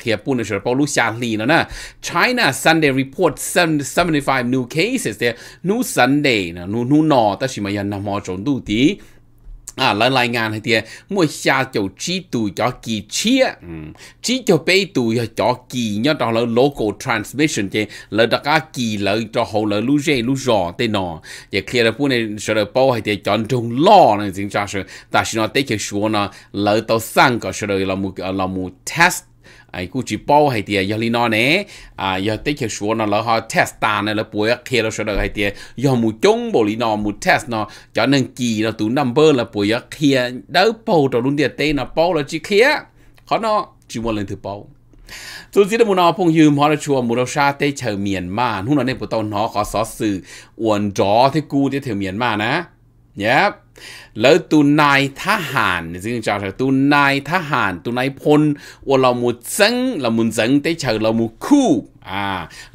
lì nó nè China Sunday report 775 new cases เนี่ยนู Sunday ta chỉ nhận nằm trốn tí 啊，来来眼系啲，每下就知道咗幾次，嗯，知就俾到咗幾日到了 local transmission 嘅，嚟大家幾嚟咗好嚟路線路上啲喏，也 clear 不能說到包係啲講中咯，呢正正是，但是呢，的確說呢，嚟到三個說到老母老母 test。ไอ้กูจีป้อให้เตียยาลีนอเนอ่ายาเตเชชัวนอแล้วฮะเทสตาเนแล้วป่วยเคแล้วชดให้เตียยามูจงบลีนอมูเทสนอจอนึงกีแล้วตูนัมเบอร์แล้วป่วยเคลียเด้อป้อตอลุนเดียเตนอป้อแล้วจีเคลียขอนอจีมวนเลนถือป้อสุดที่มุนอพงยืมฮอรชัวมุรชาเตเชเมียนมาหุ่นนอเนปุตตอนหอขอสอสื่ออวนจอที่กูเตเชเมียนมานะเนี่ยแล้วตัวนายทหารซึ่งจะเจอตัวนายทหารตัวนายพลว่าเราหมุดซังเราหมุดซังได้เชอเราหมุดคู่อ่า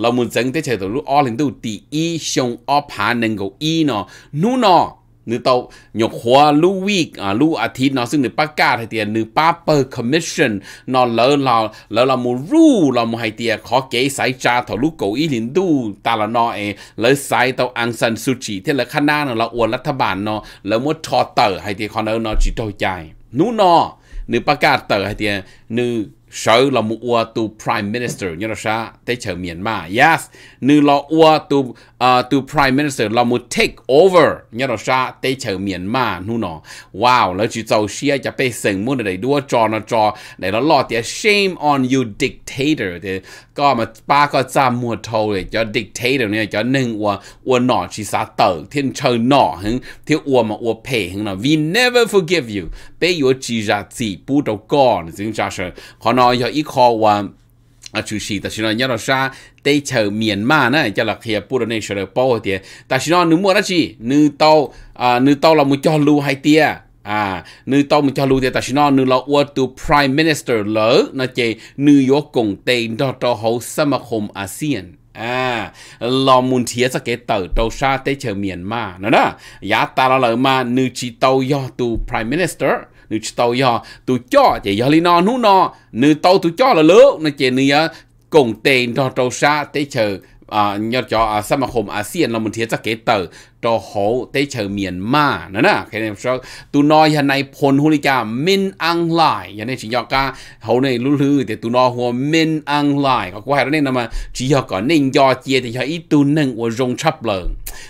เราหมุดซังได้เชอตัวรู้อ๋อถึงตัวตีอีชงอ๋อผาหนึ่งกับอีเนาะนู่นเนาะนือเตาหยกหัวลู่วีกอ่าลู่อาทิตย์เนาะซึ่งนือประกาศให้เตียนือป้าเปอร์คอมมิชชั่นนอนแล้วเราแล้วเรามูรู้เรามูให้เตียขอเก๋สายจาถอลูกโกอีหลินดูตาละนอเอแล้วสายเตาอังซันสุจิที่ละข้างหน้าเนาะเราอวนรัฐบาลเนาะแล้วมัวทอเตอร์ให้เตียคอนเนอร์เนาะจิตใจนู้นอนือประกาศเตอร์ให้เตียนือ sợ là một ua tu prime minister nhớ là sa tới chờ miền mà yes như là ua tu uh, tu prime minister là một take over nhớ là sa tới chờ miền mà nu nó wow là chỉ tàu xia cho bé sừng muốn để đua trò nó trò để nó lo thì shame on you dictator thì có mà ba có ra mùa thâu để cho dictator này cho nên ua ua nọ chỉ sa tờ thiên trời nọ thiên ua mà ua pay we never forgive you bây giờ chỉ ra chỉ bù đầu con dính ra sợ họ nói cho ít khó ua chú sĩ ta xin nói nhớ là sao chờ miền ma là khi bù đầu này sợ là bao tiền ta xin nói nếu đó chi nếu tao à nếu là một cho lưu hai à nư tông cho lu ta nó nư là wa tu prime minister lỡ nó chê nư yo cùng tê đo cho hậu sama khom ASEAN à lo muốn thiế cho cái tờ đầu xa tế chờ miền mà nó đó giá ta là lỡ mà nư chỉ tàu yo tu prime minister nư chỉ tàu yo tu cho chế, yo li no nú no nư tàu tu cho là lỡ nó chê nư à, cùng tê đo đầu xa tế chờ à nhớ cho à, sama khom ASEAN lo muốn thiế cho cái tờ cho hậu tế chờ miền ma nữa nè cái này sao tụi nó hiện nay phồn hồ lý cha min ăn lại hiện nay chỉ cho cả hậu này lulu lư thì tụi nó hồ min ăn lại có quan hệ đó mà chỉ cho có nên do chia thì cho ít tụi nâng của rong chấp lợn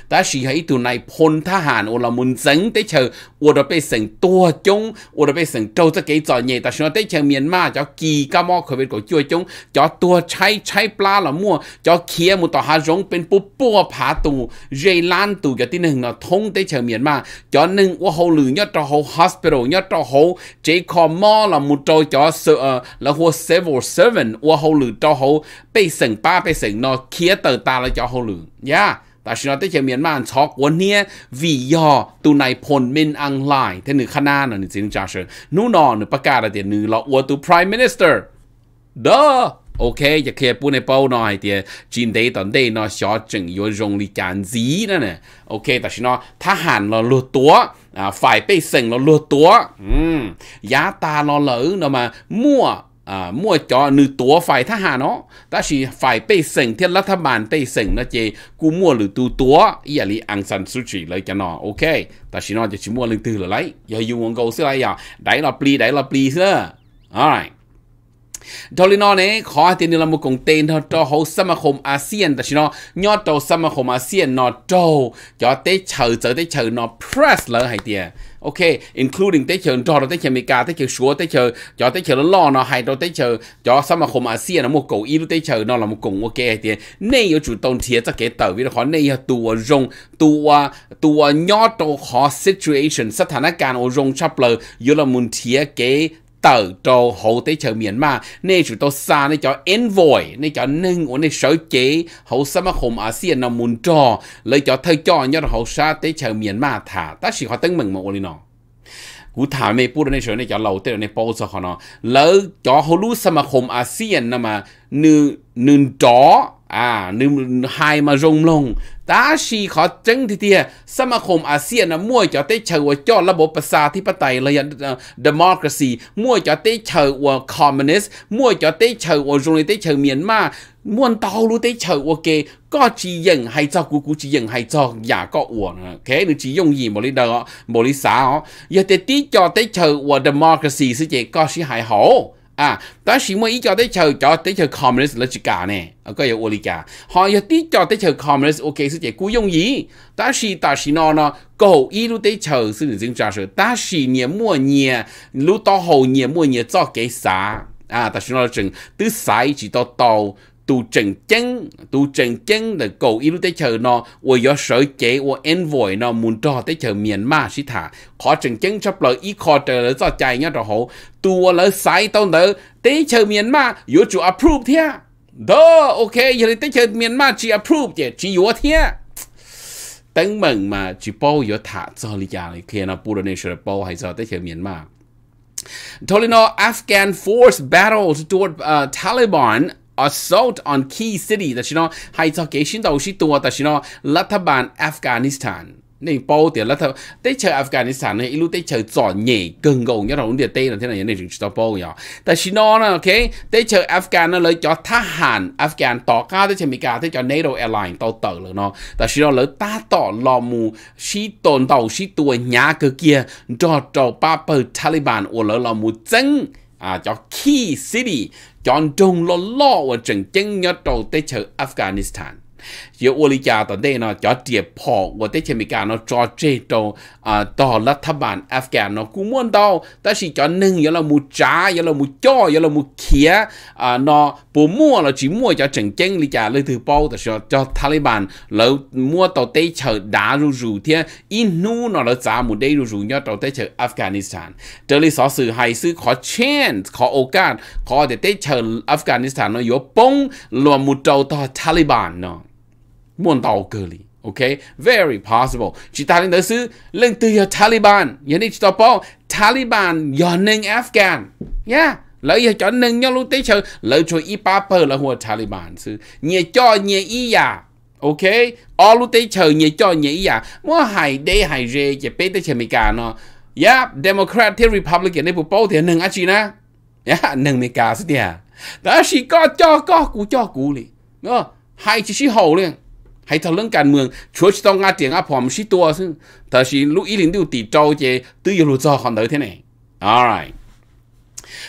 ta chỉ ít tụi này phồn tha hàn ô là muốn dẫn tế chờ ô đó bị sừng tua chung, ô đó bị sừng trâu ra cái trò nhẹ ta chỉ nói tế chờ miền ma cho kỳ ca mò khởi về của chua chúng cho tua cháy cháy pla là mua cho kia một tòa hà rong bên bố bố phá tù dây lan tù จอที่หนึ่งทงได้เชียเมียนมาจอหนึ่งว่าเขาหลือยอดต่อเขาฮอส p i t a l ยอดต่อเขาเจคอมมอลมุดจจอเออแล้วหัวซเวอร์เซเว่นว่าเขาหลือต่อเขาไปสิงป้าไปสิงนอเคียเตอร์ตาลวจอเขาหลือย่าแต่ชินอตเชีงเมียนมาช็อกวันนี้วียอตูในพลมินอังไล์ทนึขนาดน่ะหนึ่งสิงจ่าเชิญนู่นนอนึ่งประกาศอะไรเดี๋ยวนึ่งเราอวดตู prime minister เด้อโอเคจะเคยร์ปุในเป้าหน่อยเดียจีนได้ตอนได้์นอชอจึงโย่งลีจานซีนั่นน่ะโอเคแต่ฉันนอทหารเราลุ้ดตัวฝ่ายไปสิงเราลุ้ดตัวยาตาเราเหลือรามามั่วมั่วจอหนึ่งตัวฝ่ายทหารเนาะแต่ฉีฝ่ายไปสิงที่รัฐบาลไปสิงนะเจ กูมั่วหรือตัวตัวอีอะไรอังสันสุจิเลยจะนอโอเคแต่ฉินอจะชิมั่วหรือตือหรือไรอย่าอยู่วงเกาเสื้อไรอย่าได้เราปลีได้เราปลีเสื้อ alright ดอลินอเนี่ยขอให้ตีนเรามุกงเตนทอเขาสมาคมอาเซียนแต่ชินอยอดตัวสมาคมอาเซียนนอโจจอเตเฉยเจอเตเฉยนอเพรสเลยไฮเตียโอเค including เตเฉยจอเราเตเฉยอเมริกาเตเฉยชัวเตเฉยจอเตเฉยล่อนอไฮเราเตเฉยจอสมาคมอาเซียนนอมุกงอีลูเตเฉยนอเรามุกงโอเคไฮเตียเนี่ยอยู่จุดตรงเทียจะเกิดเต๋อวิธีขอเนี่ยตัวรงตัวตัวยอดตัวขอ situation สถานการณ์โอรงชับเลยยุลมุนเทียเก tờ trô hậu tế chờ miền mà nên chủ tô xa nên cho envoy nên cho nâng ổ nên sở chế hậu xa mà khổng ASEAN nó muốn trò lấy cho thơ cho nhớ hậu xa tế chờ miền mà thả ta chỉ có tấn mừng mà ổn lý nó cú thả mê bút nê sở nên cho lầu tế nên bó cho khó nó lời cho hậu lũ xa mà khổng ASEAN nó mà nữ nữ đó à nữ hai mà rung lông ta chỉ khó chứng thì tia sâm khom ASEAN là mua cho tới chờ của cho là bộ xã thì bắt tay là ờ, democracy mua cho tới chờ của communist mua cho tới chờ của dùng tới chờ miền ma muốn tao luôn tới chờ ok có chỉ dừng hay cho cú cú chỉ dừng hay cho giả dạ, có uổng thế nên chỉ dùng gì một lý đó một lý xã giờ tới tí cho tới chờ của democracy sẽ chỉ có chỉ hại hổ 啊，但是我依家啲就做啲就 commerce 嚟講呢，啊個有我理解，行業啲做啲就 commerce 我其實也雇用伊，但是但是呢呢，狗一路啲做是認真做事，但是年末年，路到後年末年做幾啥啊？但是呢，整都曬住到到。tu trình chân tu trình chân là cầu ý lúc chờ nó ôi do sở chế ôi envoy nó muốn cho tới chờ miền ma sĩ thả khó trình chân chấp lời ý khó chờ lời do chạy nhá rồi hổ tu lỡ sai tao nở tới chờ miền ma yếu chủ approve thế đó ok giờ tới chờ miền ma chỉ approve chứ chỉ yếu thế tăng mừng mà chỉ bao yếu thả cho lý giả này kia nó bùa nên sẽ bao hay cho tới chờ miền ma Tolino Afghan force battles toward uh, Taliban assault on key city แต่ชิโนไฮจากเกชินตาชิตัวแต่ชิโนรัฐบาลอัฟกานิสถานนี่โปเตียรัฐเตเชออัฟกานิสถานเนี่ยอีลูเตเชอจ่อใหญ่เกินกงเนี่ยเราเดียเต้นะที่ไหนเนี่ยถึงจะโปอย่างแต่ชิโนนะโอเคเตเชออัฟกานเลยจ่อทหารอัฟกานต่อข้าวเตเชอเมริกาเตเชอเนโตแอร์ไลน์ต่อเติร์เลยเนาะแต่ชิโนเลยตาต่อลอมูชิตนต่อชิตัวหยาเกเกียดอดจ่อป้าเปิดทาลิบันโอเลยลอมูจังอ่าจ่อขี้ซิตี้ chọn trùng lo lo và trần chân nhớ đầu tới chờ Afghanistan giờ ô lý cha tận nó cho tiệp phò và tới chế mỹ cả nó cho chế đồ à đó là tháp bản Afghan nó cũng muốn ta chỉ cho nâng giờ là mu trả giờ là cho giờ là à nó bố mua là chỉ mua cho chỉnh chân lý cha lấy thứ bao cho Taliban lỡ mua tàu tây chở đá rù rù thế in nó là giá một đây rù rù nhớ tàu tây chở Afghanistan trở lý sở hay sự khó chance khó ô khó để tây chở Afghanistan nó yếu bông luôn một trâu to Taliban nó very possible. chỉ ta lên đó xứ lên từ giờ Taliban, giờ đi chỉ tao bảo Taliban giờ nâng Afghan, yeah. lợi giờ cho nâng nhau lúc tới chờ lợi cho y ba bờ là hùa Taliban xứ nhẹ cho nhẹ y à, OK, all lúc tới chờ nhẹ cho nhẹ y à, mua hải đê hải rê chỉ bé tới chờ mỹ cả nó, yeah, Democrat the Republican này bộ bảo thì nâng ác gì na, yeah, nâng mỹ cả xứ đi à, đó chỉ có cho có cú cho cú liền, nó hai chỉ chỉ hậu liền. ให้ทะเลงการเมืองช่วยชต้องงานเตียงอาผอมชิตัวซึ่งแต่ชิลุยหลินดิวตีโจเจตื้อยู่จอคอนเดอร์เท่นี่ alright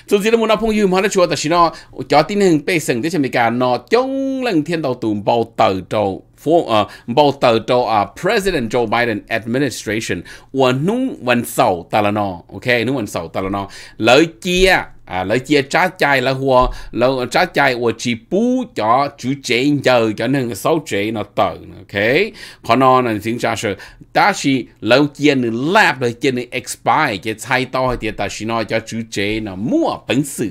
ส่วนที่เรามุน้าพุ่ยืมมาได้ชัวยแต่ชินอจอดที่หนึ่งเปสิ่งที่จะมีการนอจงเล่งเทียนตอตู่มเบาเตอโจฟงเอ่อเบาเตอโจอ่า president Joe Biden administration วันนุ้งวันเสาร์ตะละนอโอเคนุ้งวันเสาร์ตะละนอเลยเจีย à lấy chia trái chai là hùa là trái chai hùa chỉ bù cho chú chế giờ cho nên sáu chế nó tờ ok còn nó là tiếng cha sư ta chỉ lâu chia nữa lab rồi chia nữa expire cái chai to thì ta chỉ nói cho chú chế nó mua bẩn sự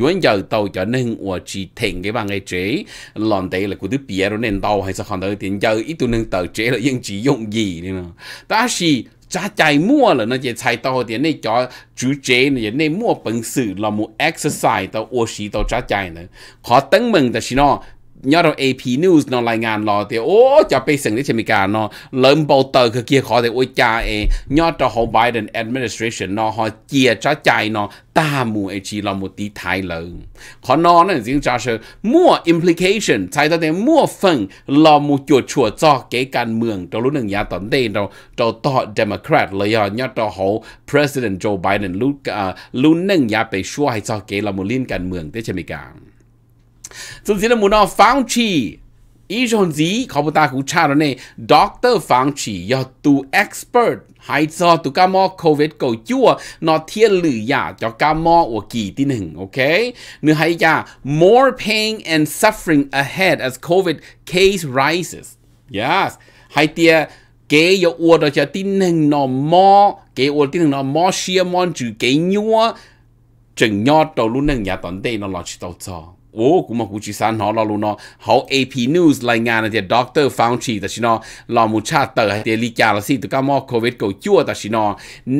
yuan giờ tàu cho nên ở chỉ thành cái bằng cái chế lòn đấy là của thứ bia rồi nên tàu hay sao còn tới tiền giờ ít tu nên tàu chế là dân chỉ dùng gì nữa ta chỉ trái chạy mua là nó chỉ chạy tao thì nên cho chú chế này nên mua bằng sự là exercise tao ô xí tao trái chạy nữa khó tấn mừng ta xí nó nhớ rồi AP News nó รายงานรอเตียวโอ้จะไปสิ่งที่จะมีการเนาะเริ่มเบาเตอร์คือเกียร์ขอแต่อุจาเองยอดจะของ Biden administration เนาะเขาเจียจะใจเนาะตาหมู่ไอจีเราหมดตีไทยเลยขอนอนนั่นจริงจะเชื่อมั่ว implication ใช่ตั้งแต่มั่วฟังเราหมู่จวดชัวจอกเกการเมืองตัวรู้หนึ่งยาตอนเดนเราเราต่อ Democrat เลยยอดยอดจะของ President Joe Biden รู้รู้หนึ่งยาไปช่วยให้จอกเกเราหมู่ลิ้นการเมืองที่จะมีการ Chúng ta muốn nó Fauci ý chọn gì có một ta cũng trả rồi này doctor phán chỉ do tu expert hay cho tu ca mò covid cầu chua nó thiên lử giả cho ca mò của kỳ tin hình ok nữa hai giả more pain and suffering ahead as covid case rises yes hay tia kế yo ua đó cho tin hình nó mò kế ua tin hình nó mò xia mòn chữ kế nhua chừng nhọt đầu luôn nâng nhà tận đây nó lo chỉ tàu cho โอ้กูมากูจีสานหอรอลูนอเขา AP News รายงานนะเดียด็อกเตอร์ฟาวชีแต่ชินอลอมูชาเตอร์เดียลิกาลสิตุกามอโควิดกูจั่วแต่ชินอ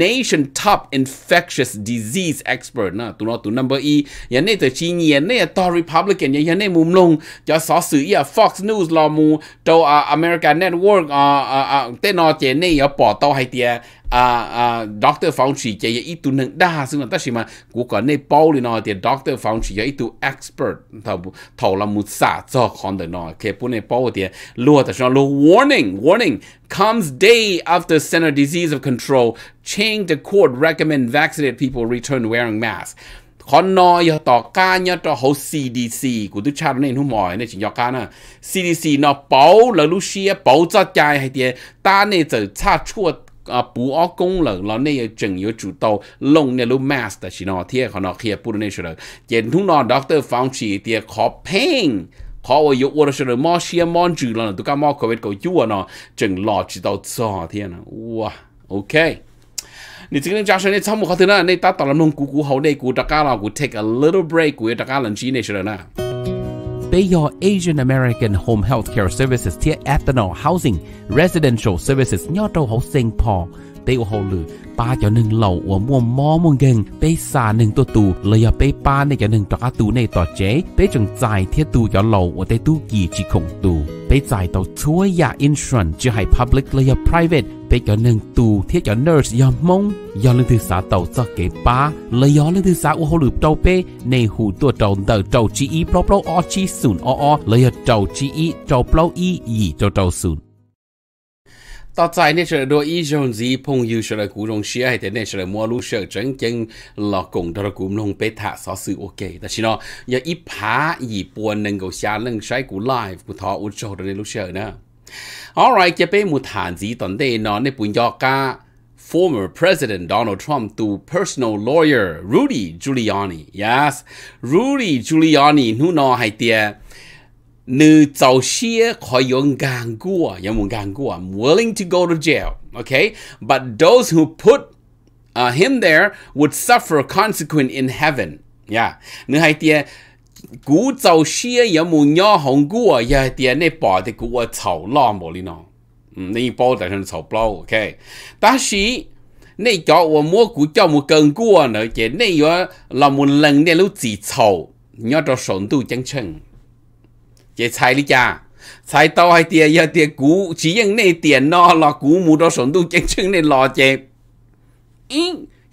Nation Top Infectious Disease Expert นะตุนอตุน number E ยันเน่แต่ชีเงียนเน่ต่อ Republican ยันยันเน่มุมลงจะสอสื่อเอีย Fox News ลอมูโตอ่า American Network อ่าอ่าเต้นอเจเน่ยปอเต้าไฮเตีย à à doctor Fauci chỉ là ít tu nâng đa xưng là tất mà của cái này bao lên nó thì doctor Fauci là ít tu expert thầu thầu là một xã cho con đời nó cái bữa này bao thì luôn tất nhiên luôn warning warning comes day after Center Disease of Control change the court recommend vaccinated people return wearing masks ขอนอยต่อการยต่อเขา CDC กูตุชาตินี่ทุ่มอยในจิงยอการนะ CDC นอเป๋าแล้วลูเชียเป๋าจัดใจให้เดียตาเนี่ยจะชาชั่ว啊，不二功能了，那也真有主导，弄那路 mass 的是喏，天可能也不那是了，见通那 doctor Fauci 的靠拼。เขาว่าอยู่ว่าเราไม่เชื่อมันจูแล้วนะตุกามาเขาเป็นเขาอยู่นะจึงหล่อจิตเอาซ้อเทียนะว้าโอเค你这个加上你草木好听呢，你打打了弄鼓鼓好呢，鼓大家了，鼓 take a little break，鼓大家冷静呢，晓得呢。Bayor Asian American Home Healthcare Services Tier Ethanol Housing Residential Services Nho Châu Hậu Singapore เป้อหลือป้าเจ้าหนึ่งเหล่าอัวม่วมมอม่วงเก่งเป้สาหนึ่งตัวตูเลยอย่าเป้ป้าในเจ้าหนึ่งตรกตูในต่อเจ๊เป้จงจ่ายเทียตูเจ้าเหล่าอวเต้ตูกี่จีคงตูเป้จ่ายต่อช่วยยาอินชรันจะให้ public เลยอย่า private เป้เจ้าหนึ่งตูเทียเจ้าน u r s e ยอมมงยอึกถื่องทสาเต่าจะเก็ป้าเลยย้อนกถื่องทสาอัวหลือเต่าเป้ในหูตัวเต่าเต่าเต่าจีอีเปล่าเปล่าออจีศูนย์อออเลยอย่าเต่าจีอีเต่าเปล่าอีอีเต่าเต่าศูนย์ต่อใจเนี่ยจะโดยอีจงจีพงยูจะกูรงเชียให้แต่เนี่ยจะมัวรู้เชื่อจังจังหลอกกงดรกุมลงไปถะสอสื่อโอเคแต่ชินออย่าอีผาอีปวนหนึ่งกูชาเรื่องใช้กูไลฟ์กูทออุจโจดในรู้เชื่อนะ alright จะไปมุฐานจีตอนเดนอนในปุ่นยอกา former President Donald Trump to personal lawyer Rudy Giuliani yes Rudy Giuliani นู่นอให้เตีย cháu xia gua, gua, I'm willing to go to jail, okay? But those who put uh, him there would suffer consequence in heaven. Yeah, hai gu cháu cháu xia gua, gua bỏ bỏ okay. cho 你係啲古早些有冇 nhau 紅過，又係啲你 bỏ 啲古啊草浪冇哩喏，嗯，你 bỏ 啲上草包，okay？但是你叫我摸古叫冇更過呢，嘅你要那麼冷，你都自臭，你要到深度精神。chế sai lý cha sai tao hay tiền giờ tiền chỉ những này tiền nó là cũ mù đó sống tu chân chân này lò chế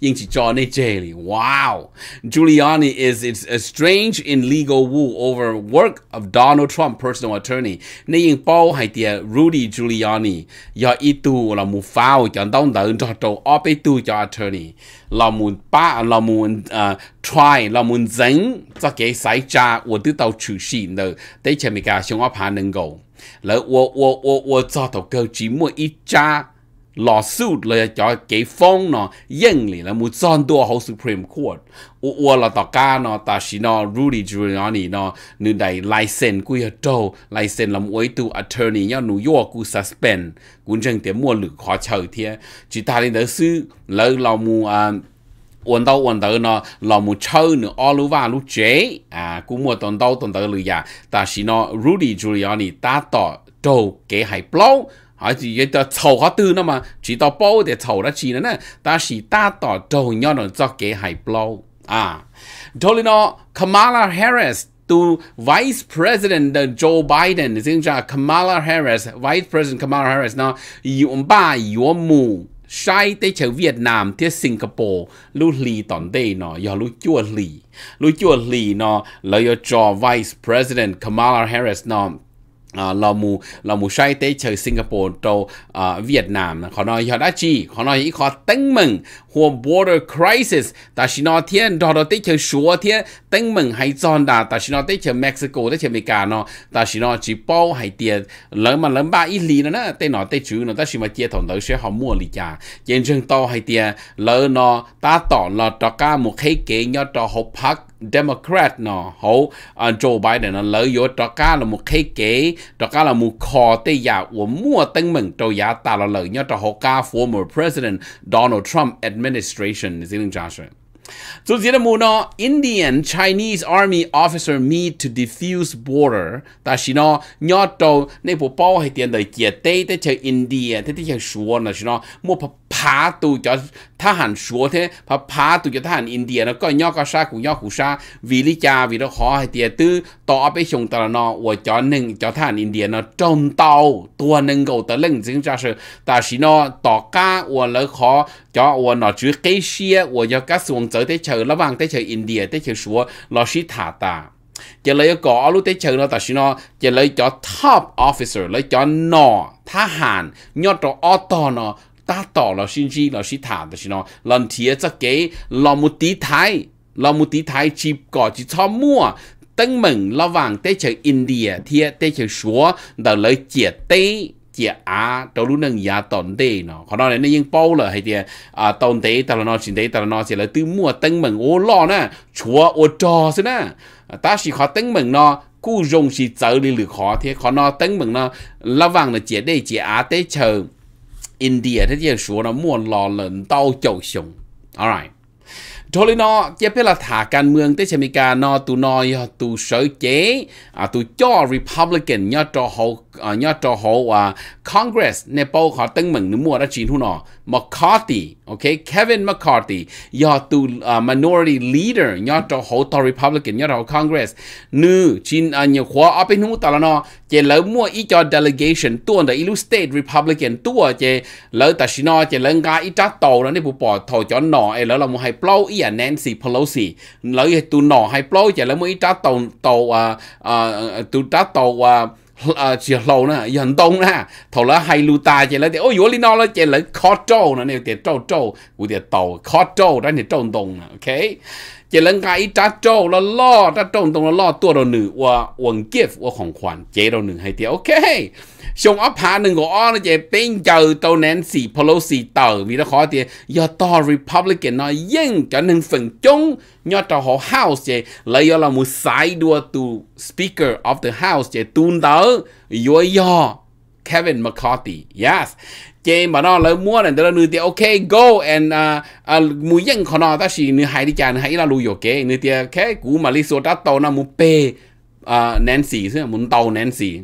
cho 应起 Johnny Daly. Wow. Giuliani is it's estranged in legal woo over work of Donald Trump personal attorney. Nè yên bao hai tia Rudy Giuliani. Ya itu là mu phao chẳng đau đớn cho trâu op itu cho attorney. Là mu ba là mu uh, try là mu dẫn cho cái sai cha của tư tàu chủ sĩ nợ. Đấy chả mình cả chúng op hà nâng gầu. Lỡ wo wo wo wo cho tàu cơ chỉ mua ít cha lò suit là cho cái phong nó yên lì là muốn chọn đua hậu Supreme Court u u là tao ca nó ta chỉ nó Rudy Giuliani nó nữ đại license của yêu châu license làm ủy tu attorney nhau New York của suspend cũng chẳng thể mua lực khó chờ thế chỉ ta đến đó sư lỡ là mu à ổn đâu ổn đâu nó là một chơi nữa all over lúc chế à cũng mua tuần đầu tuần đâu lười ya ta chỉ nó Rudy Giuliani ta tỏ đầu kế hải blow họ chỉ cái tờ sầu họ tư nó mà chỉ tờ bao để sầu đó chỉ nữa nè ta chỉ ta tờ trầu nhau nó cho kế à thôi lên nó Kamala Harris tu Vice President Joe Biden xin ra Kamala Harris Vice President Kamala Harris nó yếm ba yếm mù sai tới chữ Việt Nam tới Singapore lu lì đây nó giờ lu chua lì lu chua lì nó là cho Vice President Kamala Harris nó เรามูเรามูใช้เตเชอสิงคโปร์โตเวียดนามนะขอนอยอดาจีขอนอยอีขอตั้งมึงหัว border crisis แต่ชินอเทียนดอดเตเชอชัวเทียตั้งมึงให้จอนดาแต่ชินอเตเชอเม็กซิโกเตเชอเมกาเนาะแต่ชินอจีป้อให้เตียเลิมมันเลิมบ้าอีลีนะนะเตหนอเตจูเนาะแต่ชิมาเจียถอนเตเชอหอมัวลีจาเจนเชิงโตให้เตียเลิเนาะตาต่อหลอดตอกาหมกให้เกยอดตอหกพัก Democrat nó hậu à, Joe Biden nó lợi dụng đó cả là một cái kế đó cả là một khó tây giả của mua tân mình cho giá ta là lợi nhớ cho họ cả former president Donald Trump administration xin chào So Zidamuna, Indian Chinese Army officer meet to defuse border. Ta shi no, nyo to, ne po pao hai tien dai kia tei te che India, te te che shuo na shi no, mo 爬到咗他行所聽，爬爬到咗他行印度，那個鳥個沙古鳥古沙，為了家為了好係啲都到阿熊得啦，我叫能叫他行印度呢，中到多能夠得認真扎實，但是呢，大家我嚟好叫我拿住幾些，我要加送走啲球，老闆啲球印度啲球說，老師塔達。giờ lấy có lúc tới chơi nó ta xin nó giờ lấy cho top officer lấy cho nó thà hàn nhớ cho auto nó ta tỏ là xin chi là xin thả là xin nó lần thì chắc cái là một tí thái là một tí thái chỉ có chỉ cho mua tân mừng là vàng tế chờ India thì tế chờ số đã lấy chia tế chia á đâu lúc nâng giá tồn tế nó họ nói nên nhưng bao là hay thì à tồn tế ta là nó xin tế ta là nó sẽ là từ mua tân mừng ô lo nè chúa ô trò xin nè ta chỉ khó tân mừng nó cú dùng chỉ chờ đi lửa khó thế họ nói tân mừng nó là vàng là chia đây chia á tế chờ India 这件事呢，莫老人到九雄，all right。thôi lên nó chế biết là thả can mương tới xem cả nó tu nói tu sở chế à tụ cho republican nhớ cho hậu nhớ cho hậu à congress nepal họ tân mừng nếu mua đã chín hú nó mà khó okay Kevin McCarthy yo tu uh, minority leader nyo to ho to Republican nyo to Congress nu chin uh, nyo khwa ape nu ta la no che lo mua i cho delegation tuon da ilu state Republican tua che lo ta shi no che lo ga i ta to la ni bu po tho cho no e lo la mu hai plo i à Nancy Pelosi lo tu no hai plo che lo mu i ta to to uh, à, uh, tu ta to uh, 啊，是老呢，人东呢，头啦系路大只啦，哦，如果你闹啦，只啦靠州呢，你得州州，有得到靠州，但你州东呢，OK。จริงกายจ้าโจ้ละล่อจ้าโจ้ตรงละล่อตัวเราหนึ่งว่าวงเก็บว่าของขวัญเจเราหนึ่งให้เดียวโอเคชงอัพหาหนึ่งก็อ้อนเจเป็นเจอตันนสี่พโลสี่เตรอมีตะขอเดียยอต่อริพับลิกันน้อยยิ่งจะหนึ่งฝั่งจงยอต่อหอเฮาส์เจแล้วยอเรามุสายดัวตูสปีกเกอร์ออฟเดอะเฮาส์เจตูนเตอร์ยอยยอควิน n มคคอตตี้ yes chế mà nó lỡ mua này đó nửa tiệt ok go and uh, uh, mùi dân của nó ta chỉ nửa hai đi chả nửa là lùi ok nửa tiệt cái cú mà lý số đã tàu nó mua pe à, Nancy chứ muốn tàu Nancy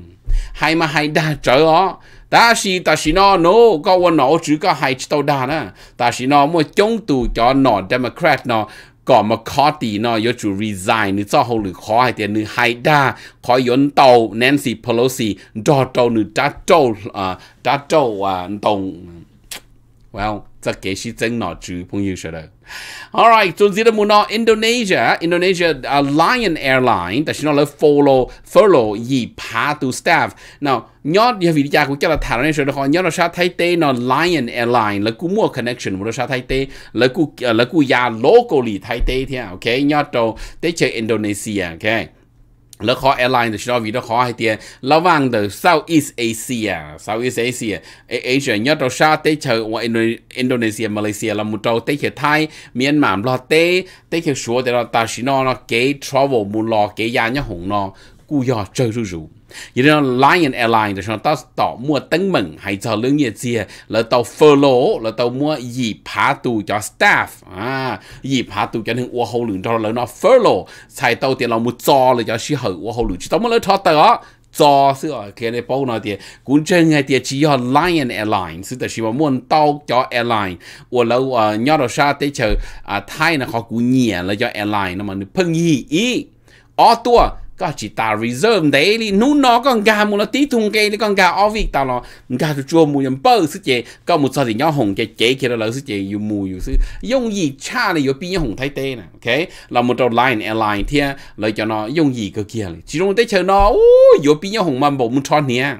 hay mà hay đa trở ó, ta chỉ ta chỉ nó nó có quan nó chứ có hay tàu đa nè, ta chỉ nó mua chống tù cho nó Democrat nó ก็มาคอตีนอยจูรีไซน์นึกเจ้าหรือคอให้เตียนึกไฮด้าคอยนเตาแนนซี่พโลซีดอเตานึกจัดโจอ่าจัดโจอ่าตรง Well, chắc kế sĩ chính nó chú phong yêu sơ đời. Alright, tuần diễn mù nọ Indonesia, Indonesia uh, Lion Airline, ta xin nó lại follow, follow yi pa to staff. Now, nhớ giờ vì cha cũng cho là thảo này sơ đời, nhớ nó sao thay tê nó Lion Airline, là cú mua connection, nó sao thay tê, là cú, là cú ya locally thay tê thế, ok, nhớ trâu, tê chơi Indonesia, ok. แล้วขอ airline แต่ชอบวีแล้วขอให้เตียระว่าง the Southeast Asia Southeast Asia เอเชียยอดเราชาเตเชอว่าอินโดนีเซียมาเลเซียเรามุเราเตเชอไทยเมียนมาเราเตเตเชอชัวแต่เราตาชินอเนาะเกย์ travel มุลอเกย์ยานยะหงเนาะกูยอเจอรู้ như thế Lion Airlines thì ta tỏ mua tấn mừng hay cho lương nhiệt gì là tàu phơ lỗ là tàu mua gì phá tù cho staff à gì phá tù cho những ô hậu lượng cho là nó phơ lỗ xài tàu tiền là mua cho là cho sĩ hậu ô hậu lượng chỉ tao mới lấy thoát tờ cho sự ở cái này bao nhiêu tiền? cũng chân hay tiền chỉ họ Lion Airline, sự chỉ mà muốn tàu cho airline và lâu à nhau đó sao tới chờ à thay là họ cũng nhẹ là cho airline nó mà nó phân gì ý ở tua có chỉ ta reserve đấy đi nú nó con gà mua nó tí thùng cái đi con gà ó việc tao nó gà cho chua mua nhầm bơ sức chế có một số thì nhau hồng chế chế kia đó là sức chế yêu mù yêu sức dùng gì cha này yêu pin nhau hồng thái tê nè ok là một trò line airline thia lấy cho nó dùng gì cơ kia chỉ dùng tới chờ nó ôi yêu pin nhau hồng mà bộ muốn cho nè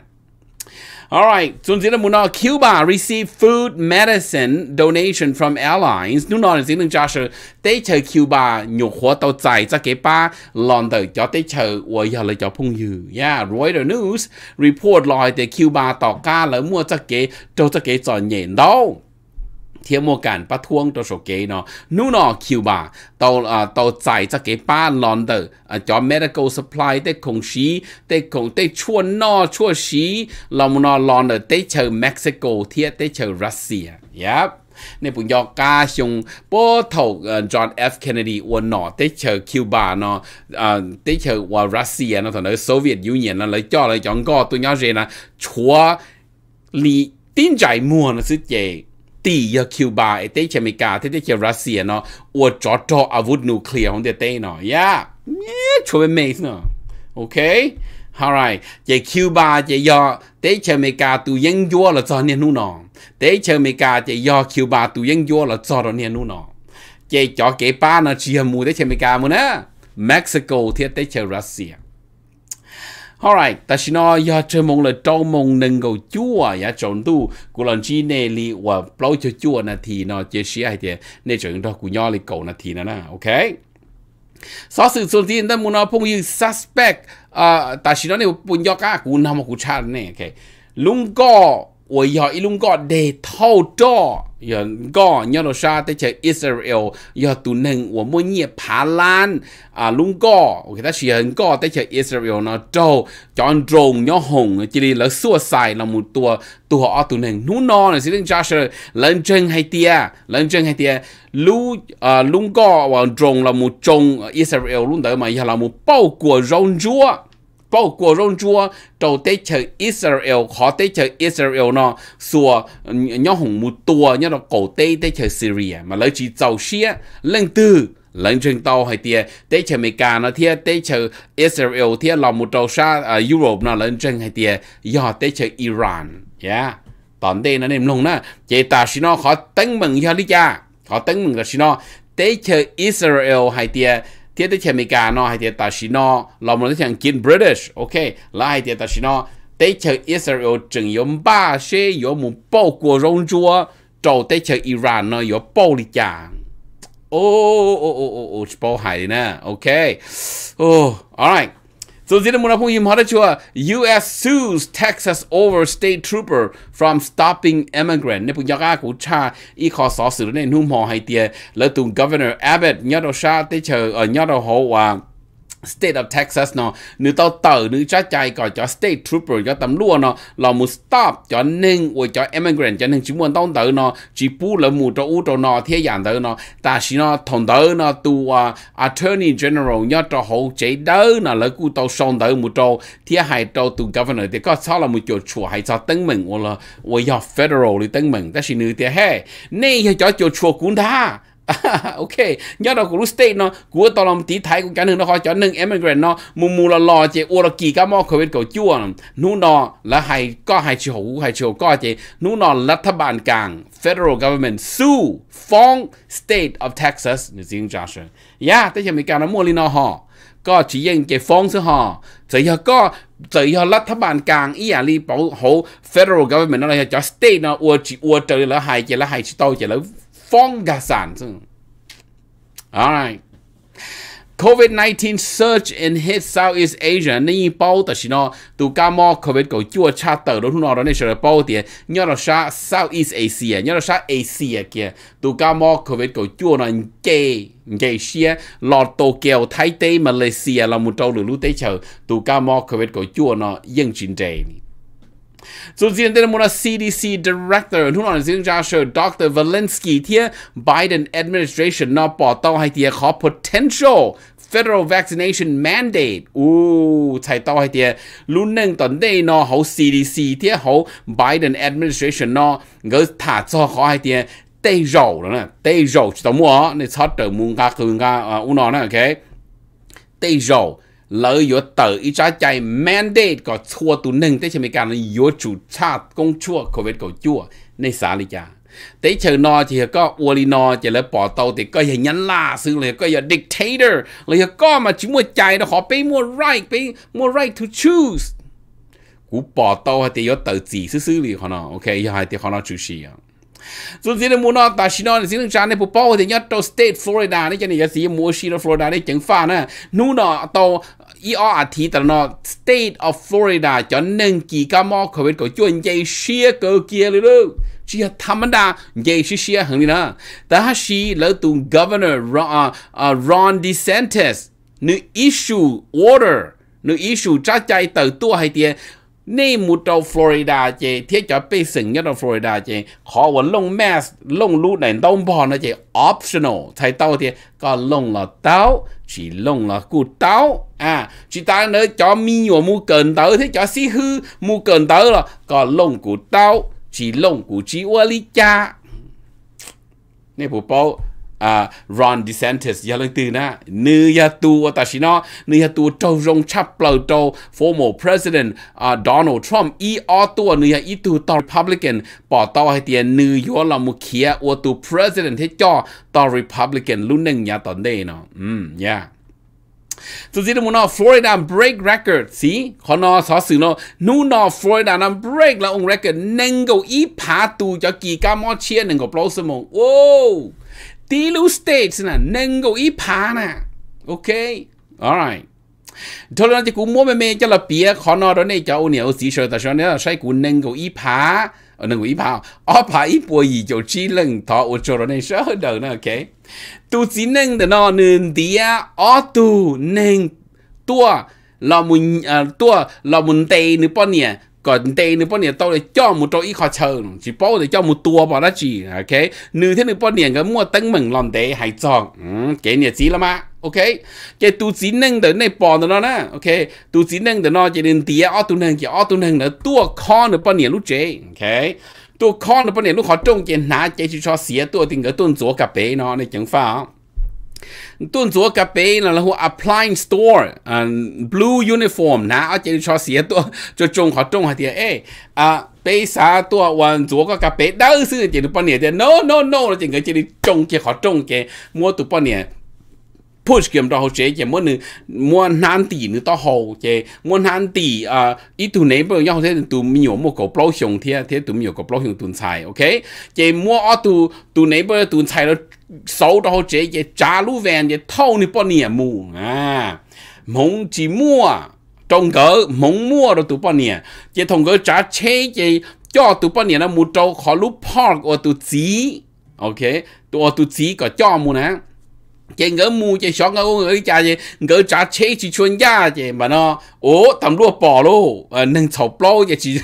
Alright, xuống dưới là muốn nói Cuba receive food medicine donation from airlines. Nếu nói là dưới lưng cho sự tế chờ Cuba nhục hóa tàu chạy cho cái ba lòn tờ cho tế chờ và giờ là cho phong dư. Yeah, Reuters News report lại tế Cuba tàu ca lỡ mua cho cái trâu cho cái trò nhện đâu thiên mua cản bắt thuông cho số kế nó nu nó kêu bà tàu à tàu giải cho cái ba lon tờ à cho medical supply để không xí để không để chua nó chua xí lòng nó lon tờ để chờ Mexico thiệt để chờ Russia yep ในปุ่นยอกาชงโปถกจอห์นเอฟเคนเนดีอวนหนอเตเชอร์คิวบาเนาะเตเชอร์ว่ารัสเซียเนาะตอนนั้นโซเวียตยูเนี่ยนนั่นเลยจ่อเลยจองก็ตัวยอเจนะชัวลีติ้นใจมัวนะสิเจ tỷ Cuba bà ấy tế nó ua chó chó à vút nuclear hông tế tế nó yeah yeah chó bên mệt nó ok alright chả Cuba chả giờ tế chả mì là cho nên nu nó tế Cuba tù dân dua là cho đó nên nu nó chả ba nó chỉ hầm mù tế nè Mexico thiết tế chả All right, ta xin nói ya chơi mong là trâu mong nâng gầu chúa ya dạ, chọn tu của lần chi nè li và bao cho chúa na thì nó chế sĩ ai thì nè chọn đó của nhau li cầu na thì na, nè, ok? Sau sự xuân tiên ta muốn nói phong như suspect, à, ta xin nói này bún yo cá của nam của cha nè, ok? Lung co 我要一路个得套着，要个要到啥？得去 Israel 要都能我们也爬烂啊，路个我给他选个得去 Israel 呢，就将中要红，这里了所在了么多多啊都能努诺呢，是人家是认真还点，认真还点，路啊路个往中了么中 Israel 路得嘛，要了么包裹软着。bao quát rong chúa đầu tế Israel họ tế Israel nó xua nhau hùng mù tua nhau nó cổ tế tế Syria mà lấy chỉ giàu xia lần tư lần trên tàu hay tia tế chờ Mỹ cả nó tia tế chờ Israel tia là một tàu xa ở Europe nó lần trên hay tia do tế chờ Iran yeah t อนเดนนั่นเองลงนะเจตาชิโนขอตั้งมึงยาลิจาขอตั้งมึงกับชิโนเตเชออิสราเอลไฮเตีย thiết tới chèm cả nó hay thiết ta xí nó lòng nó chẳng kiến British ok là hay thiết ta xí nó tới chờ Israel chừng yếm ba xe yếm một bao của rong chúa trâu tới chờ Iran nó yếm bao lý chàng ô ô ô ô ô bao hay nè ok oh alright So diễn muna pung him hara chua US sues Texas over state trooper from stopping immigrant. nếu Nipu yaga ku cha i kho so su nên nu mo hai tia la tu governor Abbott nyado sha te chờ ở nyado ho wa state of Texas nó nữ tao tờ nữ cho chạy gọi cho state trooper cho tấm lúa nó là stop cho nên với cho immigrant cho nên chỉ muốn tao tờ nó chỉ bu là một cho u cho nó thế dạng tờ nó ta chỉ nó thằng tờ nó tu à, attorney general nhớ cho hậu chế đỡ nó là cụ tao xong tờ một cho thế hai cho tu governor thì có sao là một chỗ chùa hay sao mình hoặc là với federal thì tính mình ta chỉ nữ thế hệ nay cho chỗ chùa cũng tha *laughs* ok nhớ đó của state nó của tao làm tí thái của cái nương nó khó cho nương immigrant nó mù là lo chị ô là kỳ cái mò covid cầu chua hay có hay chủ hay chủ có chị nu nó là tháp bàn federal government sue phong state of texas như riêng Joshua yeah tới giờ mình cả nó mua lên nó họ có phong sư họ rồi giờ có giờ là tháp bàn ý à li federal government nó là cho state nó ô chỉ ô trời là hay chị là hay chỉ tao chị là Phong Fongasan. All Alright, COVID 19 surge in hit Southeast Asia ni bao ta sino tu ka mo COVID ko chua cha ta ro no ro ne sha bao tie nyo ro sha Southeast Asia nyo ro sha Asia kia tu ka mo COVID ko chua na ke ke sia lo to keo Thái Tây Malaysia là một trâu lũ lũ tế chờ tu ka mo COVID ko chua nó yên chín đề So sie den Monat CDC Director und hun sind ja schon Dr. Walensky hier Biden Administration na Portal hat ihr Potential federal vaccination mandate อู้ใช่ต่อให้เตียรุ่นหนึ่งตอนได้นอเขา CDC เที่ยเขา Biden administration นอก็ถ้าจะขอให้เตียเตยโจแล้วนะเตยโจตัวมัวในช็อตเตอร์มุงกาคืนกาอูนอนะโอเคเตยโจลย了有抖一家ใ mandate ก็ชัวตัวหนึ่ง ได่ใช่ไหมการยจุดชาติกงชั่วโควิดก็ชั่ว ในสาลิกาแต่เชิญนอจีก็อวลีนอจีแลวปอเตาติก็อย่างนั้นล่าซึ่งเลยก็อย่ากเตเตอร์เลยก็มาชิมัวใจนะขอไปมัวไรไปมัวไรทูชูสกูปอเตาแต่ยอเตอจีซื่อๆเลยขอนะโอเคอย่าให้แต่ขอนอชูชีอ่ะส่วนสิ่งมูนอตาชินอนสิ่งจานในผู้ป้อเดียดโตสเตทฟลอริดานี่จะนี่ยสีมัวชีนฟลอริดานี่จังฟ้านะนู่นอโต EO thì tao nó state of Florida cho nên kỳ ca mò khởi của chúa dây xia cơ kia lưu lưu chỉ là tham đa dây xia xia hằng đi nè ta hát xì governor à, à, Ron, DeSantis nữ issue order nữ issue trả chạy từ tua hay tiền nên một trâu Florida chị thiết cho bê sừng nhất trâu Florida chị khó vẫn lông mask lông lũ này đông bò nó chị optional thay tao thì còn lông là tao chỉ lông là cụ tao à chúng ta nữa cho mi và mu cần tới thế cho si hư mu cần tới là còn lông của tao chỉ lông của chỉ ô lý cha nên bố bố à Ron DeSantis giờ lần từ na nư ya tu ta chỉ nó nữ ya tu trâu rong chắp lầu trâu former president à Donald Trump y o tu à, nư ya y tu tàu Republican bỏ tàu hay tiền nư yo là mu kia ở tu president thế cho tàu Republican luôn nâng nhà tuần đây nó ừ yeah ตัวที่มูนอฟลอริดาเบรกเรคเกอร์สีขอนอสอสื่อนอนูนอฟลอริดานั้นเบรกแล้วองเรคเกอร์นึ่งกอีพาตูจะกี่กามอเชียหนึ่งกับโปรสมองโอ้ตีลูสเตทส์น่ะนึ่งกอีพาน่ะโอเคออไรทอร์นาจะกูมัวเมเมจะละเปียขอนอตอเนี่ยจะเอาเหนียวสีเฉยแต่ตอนนี้เราใช้กูนึ่งกอีพา Ờ, nâng quỷ bảo ở bà ít bùi gì cho chi lần thọ ở chỗ này sợ hơn đời nè, ok tu chỉ nâng thì nó nên tía ở tu nâng tua là mình tua là mình tây nữa bao nhiêu còn tê nữa bao nhiêu tao để cho một chỗ ít khó chờ chỉ bao để cho một tua bỏ đó chỉ ok nữ thế nữa bao nhiêu cái mua tăng mừng làm tê hay chọn cái này chỉ là mà OK cái tu chỉ nâng đến này bỏ nó nè OK tu chỉ nâng đến nó chỉ đến tía ở tu nâng chỉ ở tu nâng nữa tua con được bao nhiêu lúc chế OK tua con được bao nhiêu lúc họ trông chỉ nã chỉ chỉ cho xía tua tình cái tuần chỗ cà bể nó này chẳng phải tuần chỗ cà bể là là họ applying store à, blue uniform nã chỉ cho xía tua cho trông họ trông họ thì ê à bê xá tua hoàn chỗ có cà bể đâu xưa chỉ được bao nhiêu thì no no no là chỉ cái chỉ trông chỉ họ trông chỉ mua tụ bao nhiêu push kiếm đó hậu chế chỉ muốn muốn nan tỷ nữa đó hậu chế mua nan tỷ à ít tuổi nấy bây giờ thế tụ nhiều một cổ bao xiong thế thế tụ nhiều cái bao xiong tụ xài ok chế mua ở tụ tụ nấy bây giờ tụ xài nó sau đó hậu chế chế trả lũ vẹn chế thâu nị bao nhiêu mua à mong chỉ mua trong cỡ mong mua rồi tụ bao nhiêu chế thằng cỡ trả chế chế cho tụ bao nhiêu nó mua trâu khó lũ park ở tụ chỉ ok tụ ở tụ chỉ có cho mua nè chế ngỡ mù chế xóa ngỡ ngỡ cha chế ngỡ trả chế chỉ chuyên gia chế mà nó ố tầm lúa bỏ lô à nâng sầu bao chế chỉ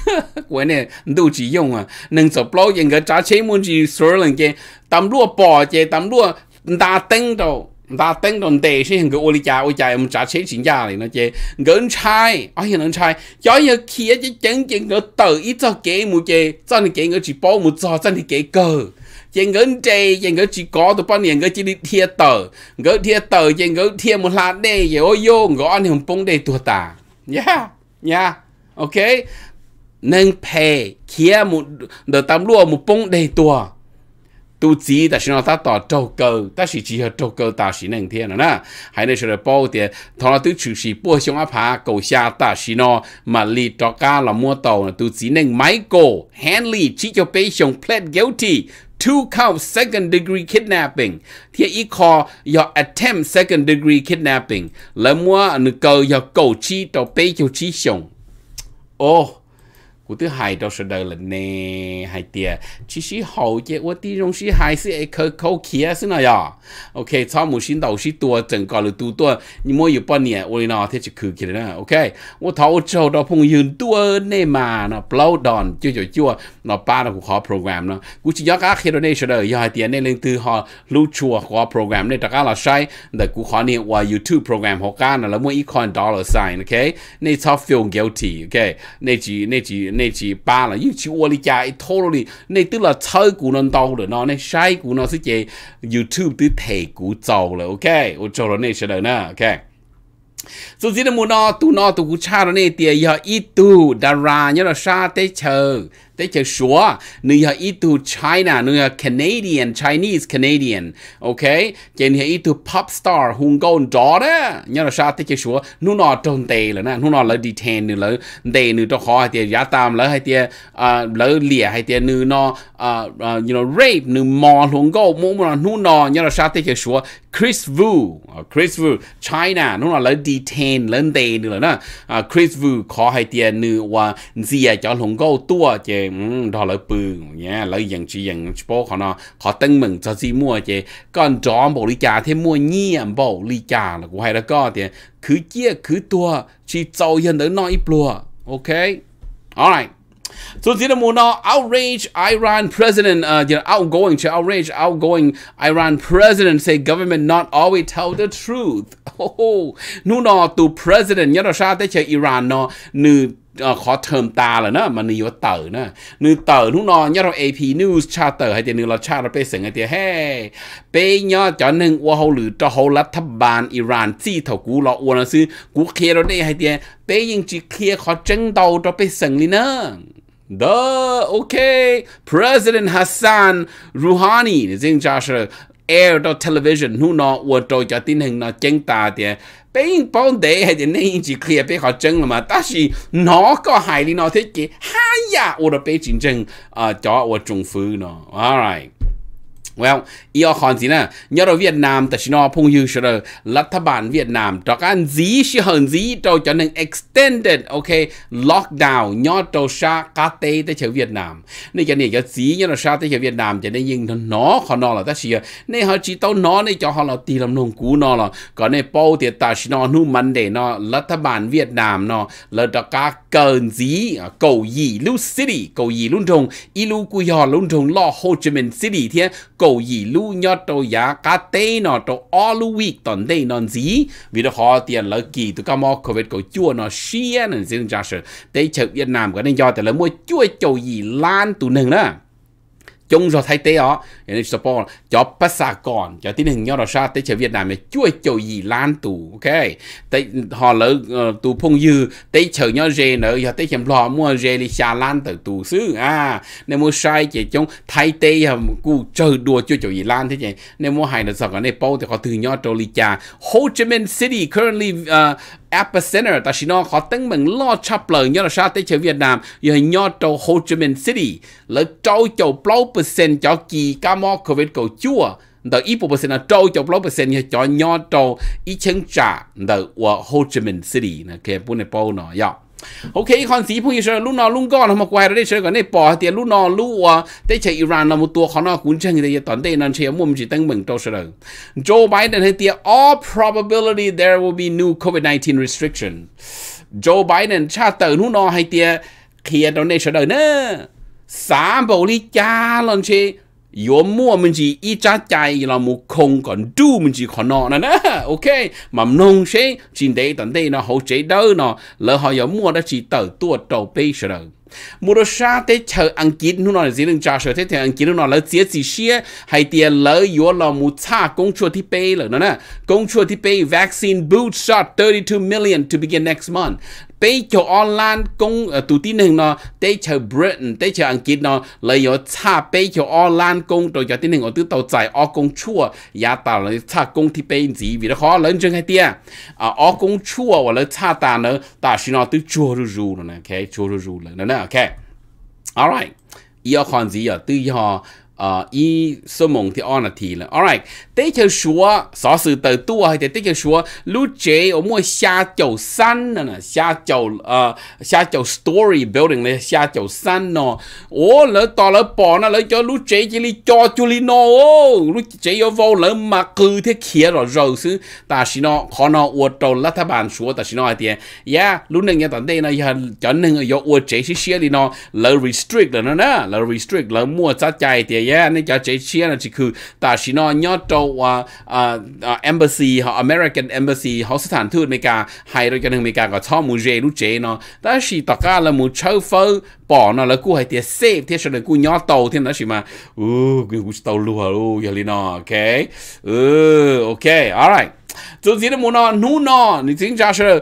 quên nè đâu chỉ dùng à nâng sầu bao chế ngỡ trả chế muốn chỉ sửa lên chế tầm lúa bỏ chế tầm lúa đa tinh đâu đa tinh đồng để sẽ ngỡ ô li cha ô cha em trả chế chính gia này nó chế ngỡ trai ai hiện ngỡ trai cho nhớ kia chế chân chế ngỡ tự ít cho kế mu chế cho kế ngỡ chỉ bao mù cho cho nên kế cơ chèn gỡ chè chèn gỡ chỉ có tụi bọn chèn gỡ chỉ đi thiê tờ gỡ thiê tờ chèn gỡ thiê một lá đê vậy ôi yo gỡ anh hùng bông đê tụi ta à. nha nha ok nên pè kia một đợt tam lúa một bông đê tụa tu chỉ ta xin ta tỏ trâu cơ ta chỉ chỉ trâu cơ ta chỉ nên thiên nè, hãy nên sửa bao tiền thọ là tu chủ sĩ bùa xong áp hạ cầu xa ta xin nó mà lì trọ ca là mua tàu tu chỉ nên máy cổ Henley chỉ cho bé xong plead guilty two counts second degree kidnapping thì ý khó your attempt second degree kidnapping là mua nụ cầu do cầu chi tàu bê cho chi xong oh cụ thứ hai đâu sẽ đời là nè hai tia chỉ sĩ hậu chế quá tí rong sĩ hai sĩ ấy khờ khâu kia sĩ nào ya ok sau một sinh đầu sĩ tua chẳng có được tu tua nhưng mỗi một năm ôi nó thế chỉ khử kia nữa ok tôi thấu châu đó phong yên tua nè mà nó blow down chưa chưa chưa nó ba nó cũng khó program nó cụ chỉ nhớ các khi đó nè sẽ đời hai tia nè lên từ họ lưu chùa khó program nè tất cả là sai แต่กูขอเนี่ยว่า YouTube program หกการนะแล้วมื่ออีคอนดอลลาร์ไซน์โอเคในชอบฟิลเกลตี้โอเคในจีในจีใน那是巴了，又去我的家一拖了哩，那都了超股能到的呢，那晒股呢是给 YouTube 的台股走了，OK，我走了那些人呢，OK。สุดที่มูนอตูนอตูกูชาเราเนี่ยเตียยออีตูดาราเนี่ยเราชาเตเชอ tế chờ sủa nữ giờ ít China nữ giờ Canadian Chinese Canadian ok trên giờ ít pop star Hong Kong đó đó nhớ là sao tế chờ sủa nu nọ là nè nu nọ là detain nữ lỡ tề nữ cho khó thì giá tam lỡ hay tiền à, lỡ lìa hay tiền nữ nọ à, à, you know rape nữ mò hung gôn muốn mà nu nọ nhớ là sao tế chờ Chris Wu, Chris Vu China nu nọ lấy detain lỡ tề nữ lỡ nè Chris Wu khó hay tiền nữ và gì cho hung gôn tua chơi đó là bự nhé lấy dành chỉ dành bố họ nó họ tin mình cho gì mua chứ còn chó bảo lý trả thêm mua nhiên bảo lý trả là cũng hay là có thì cứ chia cứ tua chỉ giàu hơn tới nói ít lùa ok alright So did more now outrage Iran president uh, outgoing to outrage outgoing Iran president say government not always tell the truth. Oh, no no to president you know shot that Iran no new ขอเทอมตาเหรอนะมันนิวเตอร์นะนีอเตอร์นุ่นอนยอเราเอพีนิวส์ชาเตอร์ให้เจนึงเราชาเราไปเสียงไอเดียให้เป้ยอดจอหนึ่งวัวเขาหรือจะเขารัฐบาลอิหร่านจี้เถากู เราอ้วน่ซื้อกูเคลียร์เราได้ให้เดียเป้ยังจีเคลียร์ขอเจงเตาเราไปเสียงลีเนอร์เดอโอเค President Hassan Rouhani นี่จริงจ้าเชอ air đó television nu nó wo trò cho tin hình nó chân ta thì bên bọn đệ hay thì nên chỉ kia bên họ chân mà ta chỉ nó có hại đi nó thế kì hai ya dạ, wo đó bên chính chân à ờ, cho wo trung phu nó alright Well, yêu còn gì nè, nhớ rồi Việt Nam tại nó phong hưu sửa là thà bản Việt Nam cho các anh gì chứ hơn gì cho cho nên extended, ok, lockdown nhớ cho sa cá tê tới chữ Việt Nam. Nên cho nên cho gì nhớ là sa tới chữ Việt Nam cho nên nhưng nó còn nó là ta xìa. Nên họ chỉ tao nó này cho họ là tì làm nông cú nó là còn nên bao tiền ta chỉ nó nu mặn để nó là thà bản Việt Nam nó là cho cá cần gì à, cầu gì lưu city cầu gì luôn Trong, ilu cú yò luôn trồng lo Ho Chi Minh City thì cầu đầu gì lu nhớ đầu giá cá tê nó đầu all week tuần đây non gì vì đó họ tiền lợi kỳ tụi cá mò covid của chua nó xia nên xin ra sự tây chợ Việt Nam cái nên do tại là mua chua chầu gì lan tụ nừng đó chúng rồi thay thế ó nên support cho bắt xa còn cho tiến hình nhau đó xa tới chờ Việt Nam này chui chờ gì lan tù ok tới họ lỡ uh, tù phong dư tới chờ nhau rê nữa giờ tới chèm lo mua rê đi xa lan từ tù xứ à nên mua sai chỉ chúng thay thế giờ cụ chờ đùa chui chờ gì lan thế này, nên mua hai là sợ cái này bao thì họ từ nhau trâu lì cha Ho Chi Minh City currently uh, epicenter ta chỉ nó họ tính mình lo chập lời nhau là xa tới chờ Việt Nam giờ nhau trâu Ho Chi Minh City lỡ trâu chầu blow percent cho kỳ cá mò covid cầu chua đờ ít bộ percent là trâu cho bốn percent như cho nhỏ trâu ít chân trả đờ ở Hồ Chí Minh City nè kia bốn này bao nọ yao dạ. ok con sĩ phong yêu sơ lúc nào lúc con nó mà quay ra đây sơ còn này bỏ tiền lúc nào lúc à đây chạy Iran là một tua khó nó cũng chẳng thì toàn đây nên chơi mồm chỉ tăng mừng trâu sơ rồi Joe Biden hay tiền all probability there will be new COVID-19 restriction Joe Biden cha tờ lúc nào hay tiền khi đó này sơ đời nữa 三步你加上去，有么么子一扎加一那么空跟住么子看喏，那呢，OK，嘛弄些真得等待那好 chế đâu nó, lỡ họ có mua đó chỉ tờ tua đầu bê sờ đâu. Mua đó xa chờ ăn kín nó là gì đừng trả sờ thế ăn kín nó lỡ chế gì xia hay tiền lỡ yếu là mu cha công chúa thì bê lỡ nó Công chúa thì bê vaccine boost shot 32 million to begin next month tế cho online công ờ, tụ tin hình nó tế cho Britain tế cho Anh Kiệt nó lấy yo cha tế cho online công rồi cho tin hình ở tứ tàu chạy, ở công chua nhà tàu lấy cha công thì tế gì vì nó khó lớn chân hay tiếc à ờ, ở công chua và lấy cha ta nữa ta xin nó tứ chua rù rù rồi nè ok chua rù rù rồi nè ok alright yêu con gì ở 要看自己啊，对呀。ờ y số mong thì on là thì là alright tế chờ số sở sự từ tua hay tế chờ số lúc chế ở mua xa chầu san nè nè xa chầu ờ xa story building này xa chầu san nọ ô lỡ to lỡ bỏ nó lỡ cho lúc chế chỉ li cho chú li nọ ô lúc chế vô lỡ mà cứ thế kia rồi rồi xứ ta xin nó khó nó ô trâu lát thà số ta xin nó hay tiền yeah lúc này nghe tận đây này cho nên ở ô chế xí xí li nó lỡ restrict là nó nè lỡ restrict lỡ mua chắc chạy tiền yeah dạ, nên cho chế chia là chỉ cứ ta chỉ nó nhớ trâu à, à, à embassy họ American embassy họ sẵn thư mấy cả hay rồi cho nên mấy cả có cho mu dê lúc chế nó ta chỉ tất cả là mu chơi phơ bỏ nó là cú hay tiệt save thế cho nên cú nhớ tàu thế nó chỉ mà ừ cú tàu luôn rồi giờ nó ok ừ ok alright จนสิ่งมันนู่นนี่จริงจ้าเชื่อ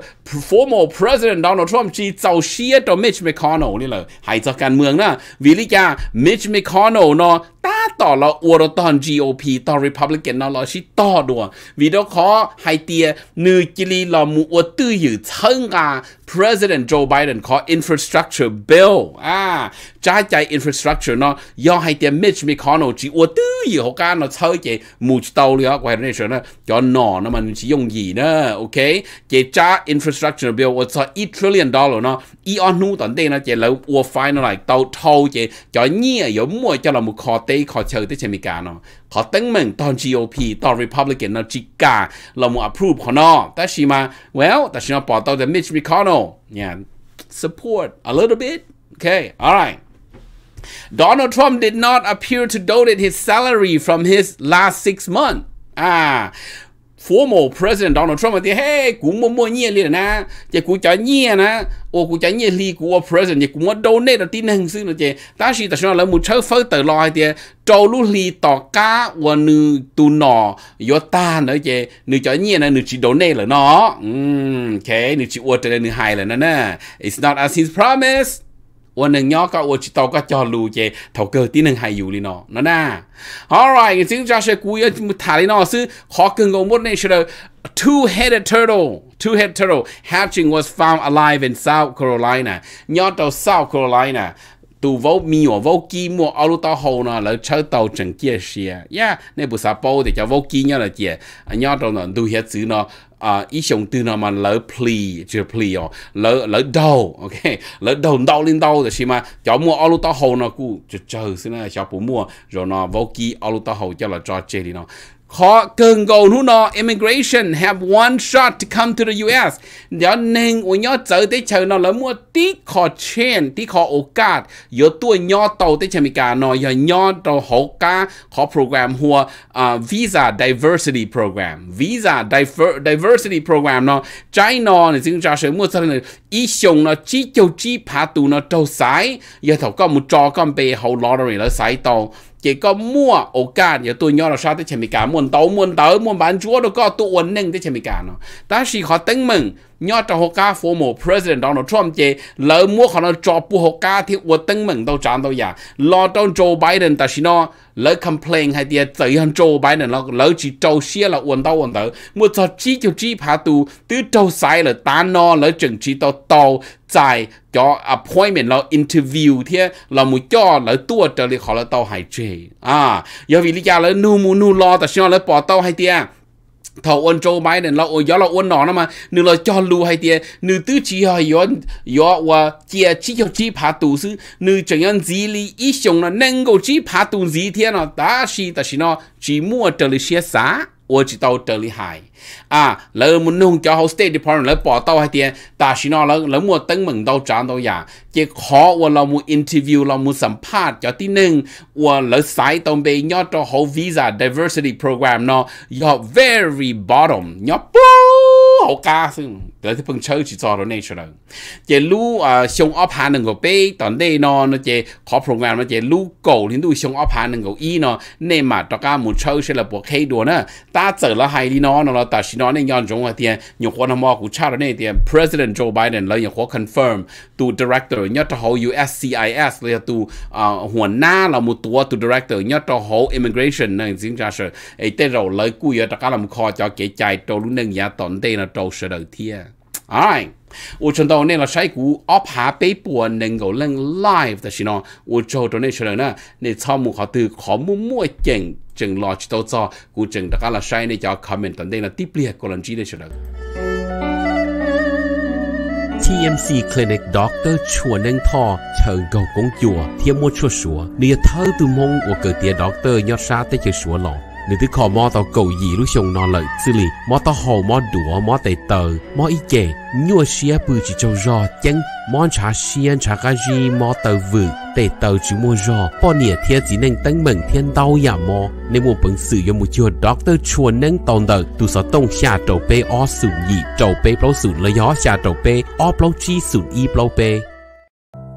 former president Donald Trump ชี้เจ้าเชียร์ต่อ Mitch McConnell นี่แหละหายจากการเมืองนะวิลิยา Mitch McConnell เนาะต่อเราอวดตอน GOP ตอน Republican เราเราชิต่อดัววิดีโอขอไฮเตียนือจิลีเรามูอวดตื้ออยู่เชิงอา President Joe Biden ขอ infrastructure bill อ่าจ้าใจ infrastructure เนาะย่อให้เตีย Mitch McConnell จีอวดตื้ออยู่เขาการเนาะเชิงเจมูจเตาเลยอ่ะกว่าในเชิงนะย้อนหนอนะมันชิยงยีนะโอเคเจจ้า infrastructure bill ว่าจะ e trillion dollar เนาะอีออนนูตอนเด้นะเจแล้วอวดไฟน์อะไรเตาเท่าเจจอยเนี่ยอย่ามั่วจะเรามูคอเต้คอ họ chơi tới chơi mi cả nó họ tính mình toàn GOP ตอน Republican เราจิกาเราโม approve เขาเนาะแต่ชิมา well แต่ชิมาปอต่อแต่ Mitch McConnell เนี่ย support a little bit okay alright Donald Trump did not appear to donate his salary from his last six months Ah. formal president Donald Trump thì hey cũng mua mua nhiên liền na chị cũng cho nhiên na ô cũng cho nhiên li của president chị cũng mua donate là tin hình xưa nữa chị ta chỉ ta cho là một chơi phơi tờ loài thì trâu lú li tỏ cá và nữ tu nọ yo ta nữa chị nữ cho nhiên là nữ chỉ donate là nó um, ok nữ chỉ order là nữ hài là nè it's not as his promise วันหนึ่งย่อก็อวชิตอก็จอลูเจเท่าเกิดที่หนึ่งหายอยู่ลีนอนั่นน่ะ alright จริงจ้าเชกูยมุถาลีนอซื้อขอกึ่งงมดในเชล two headed turtle two headed turtle hatching was found alive in South Carolina ย่อต่อ South Carolina tu vô mi hoặc vô kí mua ao lúc tao hậu na là chơi tàu chẳng kia xia ya dạ, nên bù sa bao thì cho vô kí nhau là kia à, nhau trong nó tu hết chữ nó à ý sống từ na mà lỡ pli chưa pli ó lỡ lỡ đầu ok lỡ đầu đau lên đau rồi mà cho mua ao lúc tao hậu nó cũng chờ xin na cho bù mua rồi na vô kí ao lúc tao hậu cho là cho chơi đi na cần go nu nọ immigration have one shot to come to the US. Giờ nên u nhớ tới tới chờ nó là mua tí khó chen, tí khó ô cát. Giờ tôi nhớ tàu tới chờ mì cả nó giờ nhớ tàu hậu cá khó program hua à, visa diversity program. Visa diversity program nó trái nó này xin cho sự mua sao này ý xong nó chỉ châu chỉ phá tù nó trâu sái. Giờ thầu có một trò con bề hậu lottery nó sái tàu chỉ có mua ổ can giờ tôi nhớ là sao tới mì cả muốn tàu muốn tới muốn bán chúa đâu có tụ uẩn nâng tới mì cả nó ta chỉ khó tính mình nhớ cho họ cá phố mồ president Donald Trump chế lỡ mua họ nó cho bu họ cá thì ủa tăng mình đâu chán đâu ya lo cho Joe Biden ta xin nó lỡ complain hay tiệt tự hơn Joe Biden nó lỡ chỉ trâu xia là ổn đâu ổn tới mua cho chi cho chi phá tu tứ trâu sai là ta nó lỡ chừng chỉ tao tàu dài cho appointment เรา interview thì lo à, vì lý ta xin nó เที่ยเรามุจ่อเราตัวเจอเลยขอเราเตาหายเจอ่าอย่าวิริยาแล้วนูมูนูรอแต่ชิ่อแล้วปอเตาให้เที่ย thầu ôn châu máy nên lo gió lo ôn nó nó mà nửa lo cho lu hay tiền nửa tứ chi hay gió gió và chia chi cho chỉ phá tù sư nửa chẳng nhận gì li ít xong nó nâng cầu chỉ phá tù gì thế nó ta xí ta xí nó chỉ mua trở lại xé xá 我知道这里海啊，然后我们弄叫好 State Department 来报道海点，但是呢，然然后等门到站到呀，结果我เรามู interview เรามูสัมภาษณ์จากที่หนึ่งว่าเราสายตรงไปยอดตัวเขา visa diversity program เนาะยอด very bottom ยอดปุ๊บเขากาซึ่ง tới thì phần chơi chỉ cho nó nên cho đâu chỉ hà nâng của bé tận đây nó program nó chỉ cổ thì lu xong ốp hà nâng của y nó tất cả muốn chơi sẽ là bộ khay đồ nữa ta trở là hay đi nó nó là nó nên nhon chúng là tiền nhiều quá của cha đó nên tiền President Joe Biden là nhiều quá confirm tu director nhất cho hậu USCIS là à, tu หัวหน้าเรามุตัวตัว director ยอดตัว whole immigration นั่นจริงจ้าเสไอ้เต้เราเลยกู้เยอะแต่ก็ลำคอจะเก๋ใจตัวรุ่นหนึ่งยาตอนเต้เราตัวเสด็จเทีย Alright, 哎，我知道那个谁股阿爬北部能够能 live 的是呢，我做到那时候呢，那草木好对好木木整整落去到做，我整大家了谁呢叫 comment 等等了，deeply 个人知的时候。TMC Clinic Doctor chùa nâng thò chờ cầu công chùa thiên mua chùa sủa nia thơ từ mong của cửa tía doctor nhót xa tới chùa sủa lòng nếu thứ khó mò tao cầu gì lúc xong nó lợi xử lý mò tao hồ mò đũa mò tay tờ mò ý kể nhua xia bự chỉ cho rò chân mò chả xiên chả cái gì mò tờ vự tay tờ chứ mua rò bỏ nỉa thiên chỉ nên tăng mừng thiên đau ya dạ mò nếu mua bằng sự cho một chiều doctor chuồn nâng tồn tờ tụ sở tông xa trầu bê o sủ nhị trầu bê bao sủ lợi gió xa trầu bê o bao chi sủ y bao bê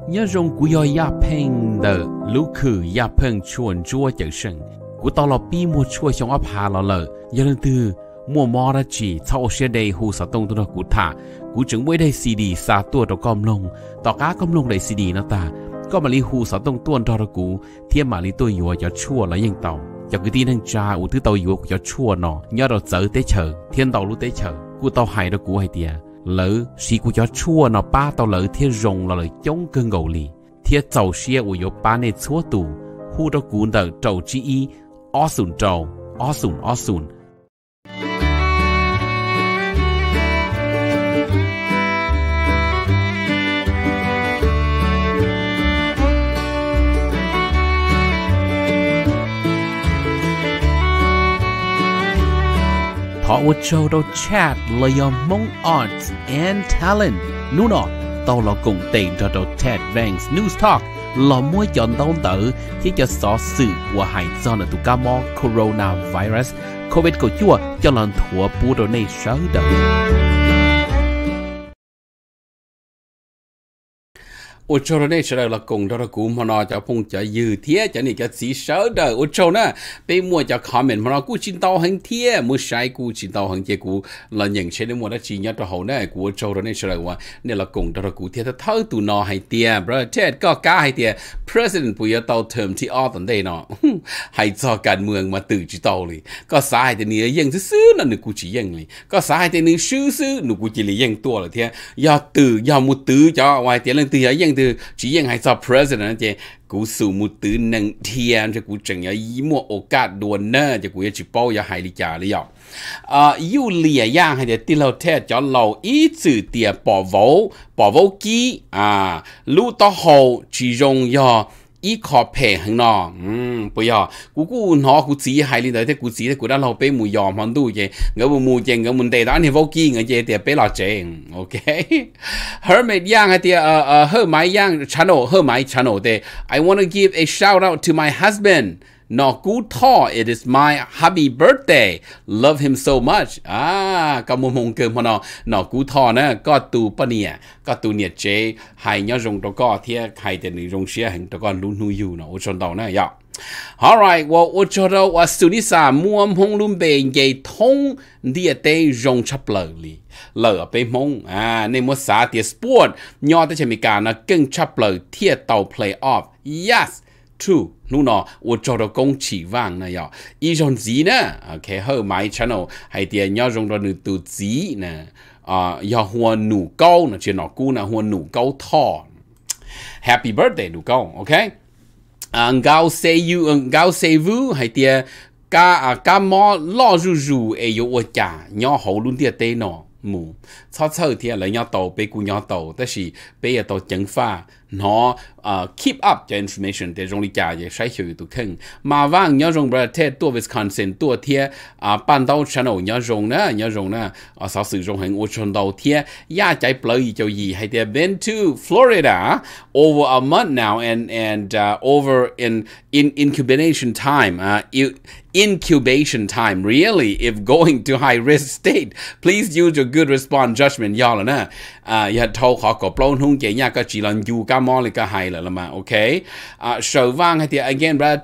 nhớ rong của yo ya peng tờ lũ khử ya peng chuồn chua chở sinh cú tao lò pi mua chua xong ấp hà lò lờ giờ lần từ mua mò ra chỉ sau xe đầy hù sa tông tôi nó cú thả cú chứng mỗi đây cd sa tua đó com lông tao cá com lông đây cd nó ta có mà lý hù sa tông tuôn cho đó cú thiên mà lý tôi yùa cho chua là yên tàu cho cái tin thằng cha u thứ tàu yùa cho chua nó nhớ đó chở tới chở thiên tàu lúc tới chở cú tao hay đó cú hay tiệt lỡ xí cú cho chua nó ba tao lỡ thiên rồng là lỡ chống cơn gầu lì thiên tàu xe u yùa ba này chua tù hù đó cú đỡ trầu chi y Osun Trầu, Osun Osun. Thọ vô châu đâu chat là do mong arts and talent. Nú nọ, tao là cùng tiền cho đâu Ted Banks News Talk lò môi chọn đau tử chỉ cho xó sự của hải do là tụ ca mò coronavirus covid của chua cho lần thua bù đồ này sớ đời อุจระเนแสดละกงดรกูมนอจะพงจะยืเทียจะนี่จะสีเสาเดออุจนะไปมัวจะคอมเมนต์มนอกูชินตาหังเทียมือใช้กูชินตาหังเจกูละอย่างเช่นมัวได้จีนยัดเขาแน่กูอุจระเนแสดว่าเนี่ยละกงดรกูเทียถ้าเท่าตัวนอให้เตียประเทศก็กล้าให้เตีย president ปุยเตาเทอมที่ออตันได้เนาะให้จอการเมืองมาตื่นจิตอเลย ก็สายแต่เนี้ยยังซื้อนั่นหนูกูจียังเลย ก็สายแต่เนี้ยซื้อซื้อหนูกูจีเลยยังตัวเลยเทียอย่าตื่นอย่ามุตื่นจ้าไว้เตียเรื่องตื่นยยัง年的主要还是 president 的，古数目的能天，这古正要一莫欧嘎多呢，这古要去包要海里家里要。啊，有两样还得第六天叫老一子的保护保护机啊，路到后去用要。一靠平衡咯，嗯，不要，姑姑拿姑子系你度啲姑子，佢得老俾冇羊行到嘢，我冇冇嘢，我冇地蛋你冇見嘅嘢，啲俾落正，OK。Her made young 嗰啲，誒誒，her my young channel，her my channel 啲，I want to give a shout out to my husband。nó cú thọ it is my happy birthday love him so much à có một mong cơm nó nó cú thọ nè có tu bận nè có tu nè chế hay nhớ dùng đó có thiệt hay tiền dùng xe hình đó con luôn nuôi yêu nó ở trong tàu nè yeah. Dạ. Alright, well, ô cho tàu à xử lý sa mua mong luôn bề dây thông đi ở đây rong chấp lờ li lờ ở bên mong à nên mua sa tiệt sport nhỏ tới mì gà cả kinh chấp lờ thiệt tàu playoff yes two nu nó wo cho do công chỉ vàng này yo ý dòng gì nè ok hơ mai channel hay tiền nhau dùng đó nữ tu gì nè à yo hua nụ câu nè chuyện nó cú nè hua nụ câu thọ happy birthday nụ câu ok à ngao say you ờ, ngao say vu hay tiền cá cá mò lo rù rù ấy yo wo cha nhau hậu luôn tiền tê nó mu, sao sao thì là nhau tàu bây cú nhau tàu, tức là bây giờ tàu chẳng pha nó uh, keep up the information để rong đi cha ye sai hiểu tu khen mà vang nhớ rong bra thế tua Wisconsin tua thế à ban đầu channel nhớ rong na nhớ rong na à ờ, sao sử dụng hàng ô chon đầu thế ya chạy play cho gì hay they been to Florida over a month now and and uh, over in in incubation time uh, you, incubation time really if going to high risk state please use your good response judgment y'all na uh, ya thâu khó có plon hung ke nya ka chỉ lần du cam harmonica hai là mà ok à sầu vang hay thì again ra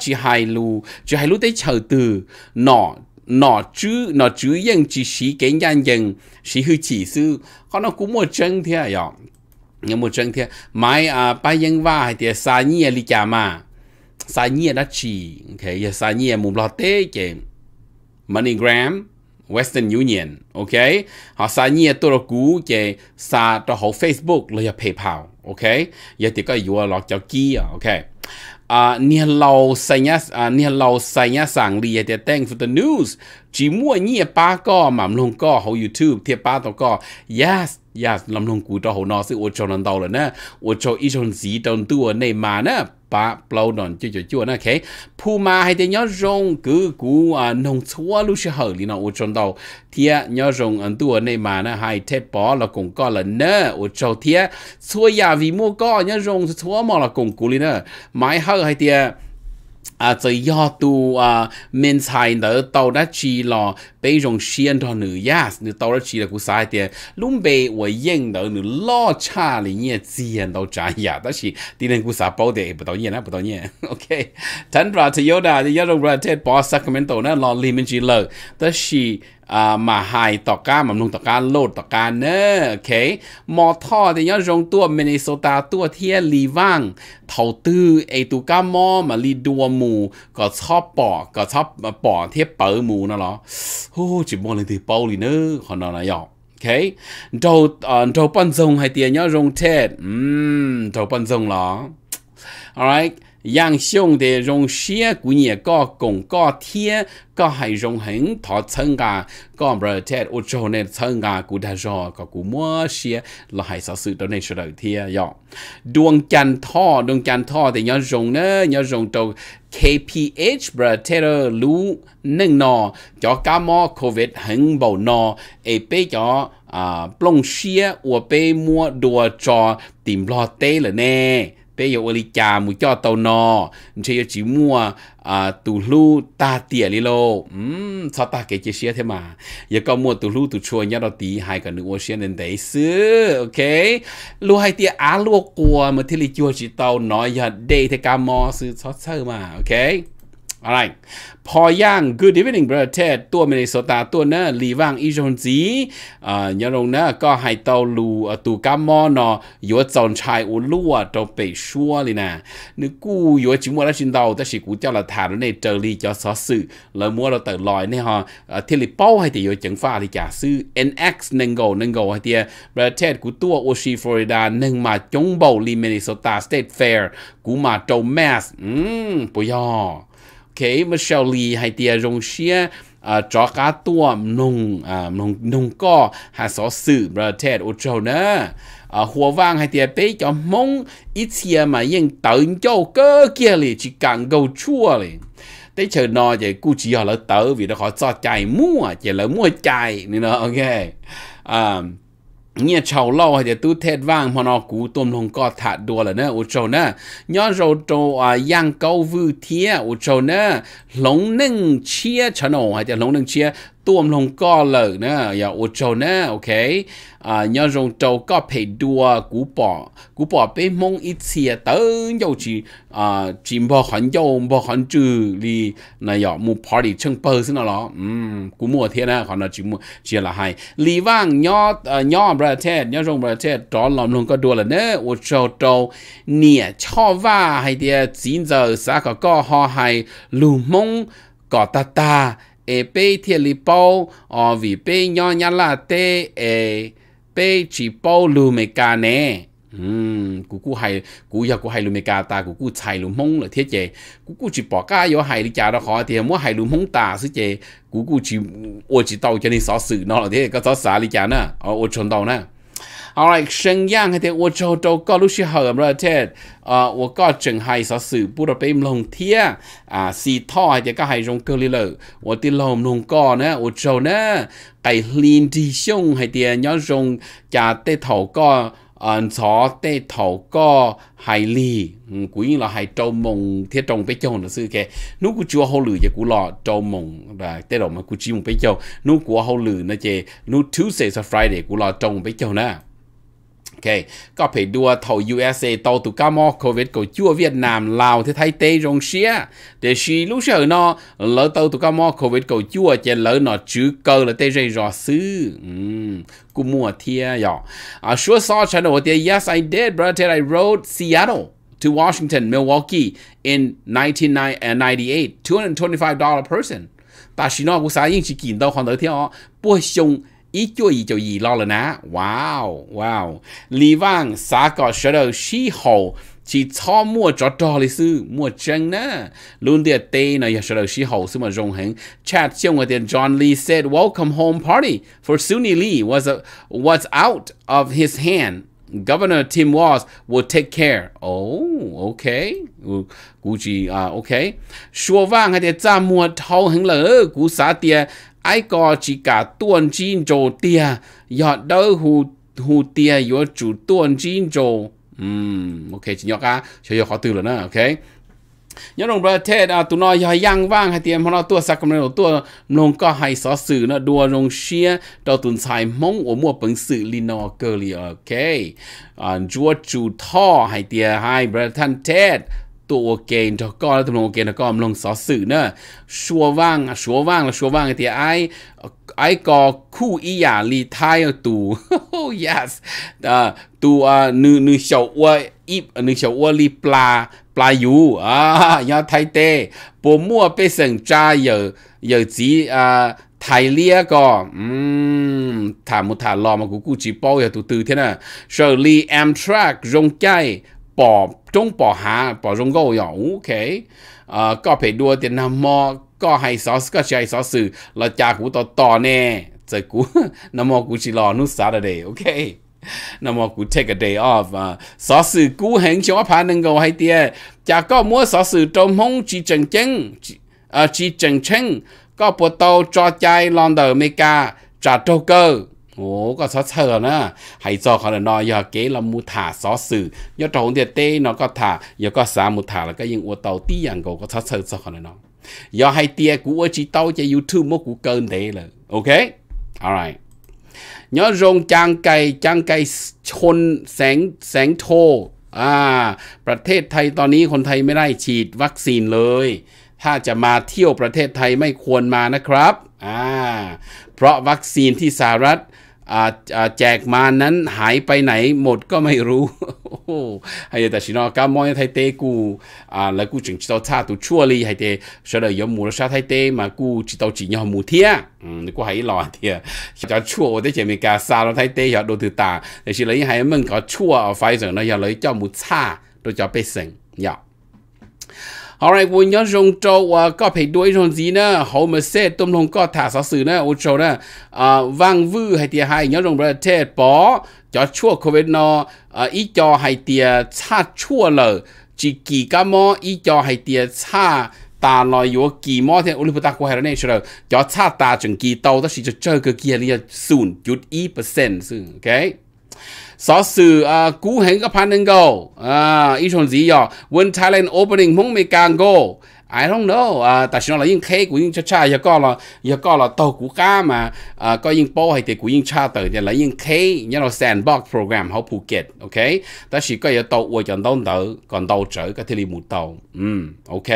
chỉ hai lu chỉ hai lu tới chờ từ nọ nọ chứ nọ chứ yên chỉ sĩ cái nhân dân sĩ hư chỉ sư có nó cũng một chân thế à nhưng một chân thế mai à ba yên va hay thì sa nhi à, li mà sa nhi à, đã chỉ ok giờ sa nhi à, mùng lọt Western Union ok họ sa nhia tôi cú chế sa cho họ Facebook là giờ PayPal ok giờ thì có vừa lọt cho kia à, ok à nia lâu say nhá à nia lâu say nhá sang đi giờ thank for the news chỉ mua nhia ba co mà luôn co họ YouTube thì ba to co yes 呀，林龙古到好那是我做人到了呢，我做一种自动ตัวในมานะปะเปล่าหนอนจู่จู่จู่นะเคผู้มาให้เดียวรงกูกูอ่ะนงชัวลูกเสือลีนะ我做到เทียเดียวรงอันตัวในมานะให้เทปอละกงก็ละเนอะ我做เทียชัวยาวีมัวก็เดียวรงชัวมาละกงกูลีนะหมายเหรอให้เดียว à tới do tu à men sai nở tàu đã chi lo bây giờ xiên thọ nữ ya nữ tàu đã chi là cú sai tiền lúc bề 我认得 nữ lo cha lý nhẹ tiền đâu trả ya dạ, đó chỉ đi lên cú sa bao để bắt đầu nhẹ nè bắt đầu nhẹ *laughs* ok thành ra thì yoda thì yoda ra thế bỏ sacramento nè lo li chi chỉ đó chỉ มาหายต่อการบำรุงต่อการโลดต่อการเนอโอเค มอท่อแต่ย้อนรงตัวเมเนโซตาตัวเทียลีว่างเท่าตื้อไอตูก้ามอมาลีดัวหมูก็ชอบปอก็ชอบปอเทียเปิหมูนั่นเหรอโอ้จิบมอเลยตีเปาลีเนอร์คนอนายอก OK，đầu uh, đầu bận rộn hay tiền nhớ rong chết, um, đầu bận เห n อ alright. 让兄弟用些姑娘个公个天个还用很他参加个不是在我之后呢参加古代说个古么些那还是事到那时候天要ดวงจันทร์ท่อดวงจันทร์ท่อแต่ยอดรงเนยอดรงตรง KPH ประเทศรู้หนึ่งนอจอกามอโควิดหึงเบานอเอเปจออ่าปลงเชียอวเปมัวดัวจอติมรอเต้เลยแน่ tế yêu ô li cha mù cho tàu nò chế yêu chỉ mua à tù lu ta tỉa li lô ừm mm, sao ta kể chế xia thế mà giờ có mua tù lu tù chua nhá đó tí hai cả nữ ô xia nên đấy sư ok lu hai tỉa á lu của mà thế li chua chỉ tàu nói giờ đây thế ca mò sư sao sao mà ok Alright. พอย่าง Good evening b r o t h ตัวเมเนโซตาตัวเนอลีว่างอีจนจีอ่อยรงเนอก็ให้เตาลูตูกามอนอยัวจอนชายอุลัวตรงไปชัวเลยนะ นึกกูยัวจิมัวแลชินเตาแต่สิกูเจ้าละฐานในเจอรีจอซอสื่อแล้วมัวเราเติร์ลอยเนี่ยฮะเทลิเป้าให้เตียวจังฟ้าทล่จ่าซื้อ NX หนึ่งโกหนึ่งโกให้เตียประเทศกูตัวโอชิฟลอริดาหนึ่งมาจงเบาลีเมเนโซตาสเตทแฟร์กูมาโจแมสอืมปุยอ okay Michelle Lee hay tia rong xia à cho cá tua nung à nung nung co hà sở sự bờ tết ô châu nữa à hoa vàng hay tia bé cho mong ít xia mà yên tận cho cơ kia li chỉ càng gâu chua li tới chờ nó vậy Cú chỉ họ lỡ tớ vì nó khó cho chạy mua chỉ lỡ mua chạy nên nó ok à um, เนี่ยชาวเล่าจะตู้เทศว่างพอนอกูต้มลงก็ถาดัวละเนอะอุจเนะย้อนเราโตอ่าย่างเกาวูเทียอุจเนะหลงนึ่งเชียชโนจะหลงนึ่งเชีย tuom long co lờ nè ya châu nè ok à nhớ châu có phải đua cú bỏ cú bỏ bé mong ít xia tới dầu chỉ à chỉ bỏ hẳn dầu bỏ hẳn trừ đi nè ya party chân bơ xin nó um cú mua thế nè còn là chỉ mua chỉ là hai lì vang nhớ à, nhớ bờ thế nhớ rong thế đó lòng long có đua là nè ô châu châu nè cho va hay đi chín giờ sáng có có lù mong có ta ta e pe thia li po o vi pe nho nhá la te e pe chỉ po lu me ca nè ừm cú cú hay cú giờ cú hay lu me ta cú cú chạy lu mông là thế chế cú cú chỉ bỏ ca yo hay đi chả đó khó thì mua hay lu mông ta sư chế cú cú chỉ ô chỉ tàu cho nên xó sự nó là thế có xó xả đi chả nè ô ờ, chôn tàu nè 好来生样迄个我做到个路是好个即呃我个真系所事不得被弄天啊是套迄个系用个里头我的老弄个呢我做呢该练弟兄迄个要用家的头个嗯坐的头个系哩嗯固然啦系做梦贴中被叫的是嘅如果做好累嘅古咯做梦啦得咯嘛古只梦被叫如果好累呢嘅如 Tuesday 到 Friday 古咯中被叫呢 okay. có phải đua thầu USA tàu tụ cá mò COVID của chua Việt Nam Lào thì thay tê rong xia để xì lúc sợ nó lỡ tàu tụ cá mò COVID của chua chè lỡ nó chữ cơ là tê dây rõ sư uhm. cú mua thia nhỏ à sure saw channel what yes I did brother I rode Seattle to Washington Milwaukee in 1998 225 dollar person ta chỉ nói cũng sáng nhưng chỉ kiện đâu khoảng tới theo bữa xong 一九一九一老了呢，哇哦哇哦！李旺三个石头洗好，其草木着着的是莫真呢。论点对呢，也石头洗好什么容恒？Chat 向我点 John Lee said, "Welcome home party for Sunny Lee was a, uh, was out of his hand." Governor Tim Walz will take care. Oh, okay. 估计啊，OK。说完还得咱莫掏很了，估啥的。ไอ้ก็จิกาตัวจีนโจเตียยอดเดอร์ฮูฮูเตียยอดจูตัวจีนโจ อืมโอเคจีนยอกะเฉยๆขอตื่นแล้วนะโอเคยังลงประเทศอ่าตุนอยอยังว่างให้เตรียมพราะตัวสักกันเลตัวลงก็ให้สอสื่อนะดัวลงเชียตัวตุนสายมงอมัวเปิงสื่อลินอเกลีโอเคอ่าจวดจูท่อให้เตียให้ประเทศตัวโอเกนท์กก็แล้วตัวโอเกณฑอทก็มลงสอสื่อเนอะชัวว่างชัวว่างแล้วชัวว่างไอ้ที่ไอไอ้กอคู่อีหยาลีไทยตวโอ้ yes ตัวนึนึเฉาอ้วอีนึเฉาอ้วลีปลาปลาอยู่อ่ายาไทยเต้ปมัวไปสังจ้าเยอเยอจีอ่าไทยเลียก็อืมถามมุถาลอมากูกูจีป้อยาตูตืนเท่าน่ะเชอร์ลีแอมทรักรงใจ bỏ trong bỏ hà bỏ rong gấu nhỏ ok à, có phải đua tiền nam mò có hay sáu có hay sáu sự là cha cũ to to nè sẽ cũ nam mò cũ chỉ lo nút Saturday ok nam mò cũ take a day off à sáu sự cũ hẹn cho phá nâng gấu hay tiệt cha có mua sáu sự trong hông chỉ chân chân à chỉ chân chân có bộ tàu cho chạy London Mega mê โอ้ก็ซอเธอนะไฮจอเขาเนอยอเกลมูถาซอสื่อยอตรงเดียเต้เนาะก็ถายอก็สามูถาแล้วก็ยังอวเตาตี้อย่างกูก็ซอเธอซอเขาเนอะยอห้เตียกูว่าจีเต้าจะยูทูบมกูเกินเดเลยโอเค alright ยอรงจางไก่จางไก่ชนแสงแสงโทอ่าประเทศไทยตอนนี้คนไทยไม่ได้ฉีดวัคซีนเลย ถ้าจะมาเที่ยวประเทศไทยไม่ควรมานะครับอ่าเพราะวัคซีนที่สหรัฐแจกมานั้นหายไปไหนหมดก็ไม่รู้还有但是呢，噶么样太低估啊，来估整知道差都错哩，还得说了有木了啥太低嘛，估知道只要木天，嗯，估还老天，要错我的前面噶啥了太低，要都得打，但是人还问个错，反正呢要来叫木差都叫被省要。alright วันย้อนรงโจว่าก็เพด้วยรอนจีนะโฮมเซตต้มลงก็ถ่าสอสื่อนะโอโจนะอ่าวังวื้อให้เตียให้ย้อนรงประเทศปอจอชั่วโควิดนออ่าอีจอให้เตียชาชั่วเลยจีกี่กามออีจอให้เตียชาตาลอยอยู่กี่มอเทนอุลิปตากูเฮรเนชเราจอชาตาจังกี่เตาตั้งสิจะเจอเกี่ยเรียศูนย์จุดอีเปอร์เซ็นต์ซึ่งโอเค少数啊，古很个潘能够啊，一种 gì 呀？When Thailand opening 梦没干过，I don't know 啊，但是呢，因开古因恰恰也搞了，也搞了到古家嘛，啊，ก็因包ให้แต่古因恰到เนี่ยแล้วยิ่งเคเนี่ยเรา sandbox program เขาภูเก็ตโอเคแต่สิก็อย่าตัวอวยจนต้องเต๋อก่อนเต๋อเจอก็ที่รีมูเต๋ออืมโอเค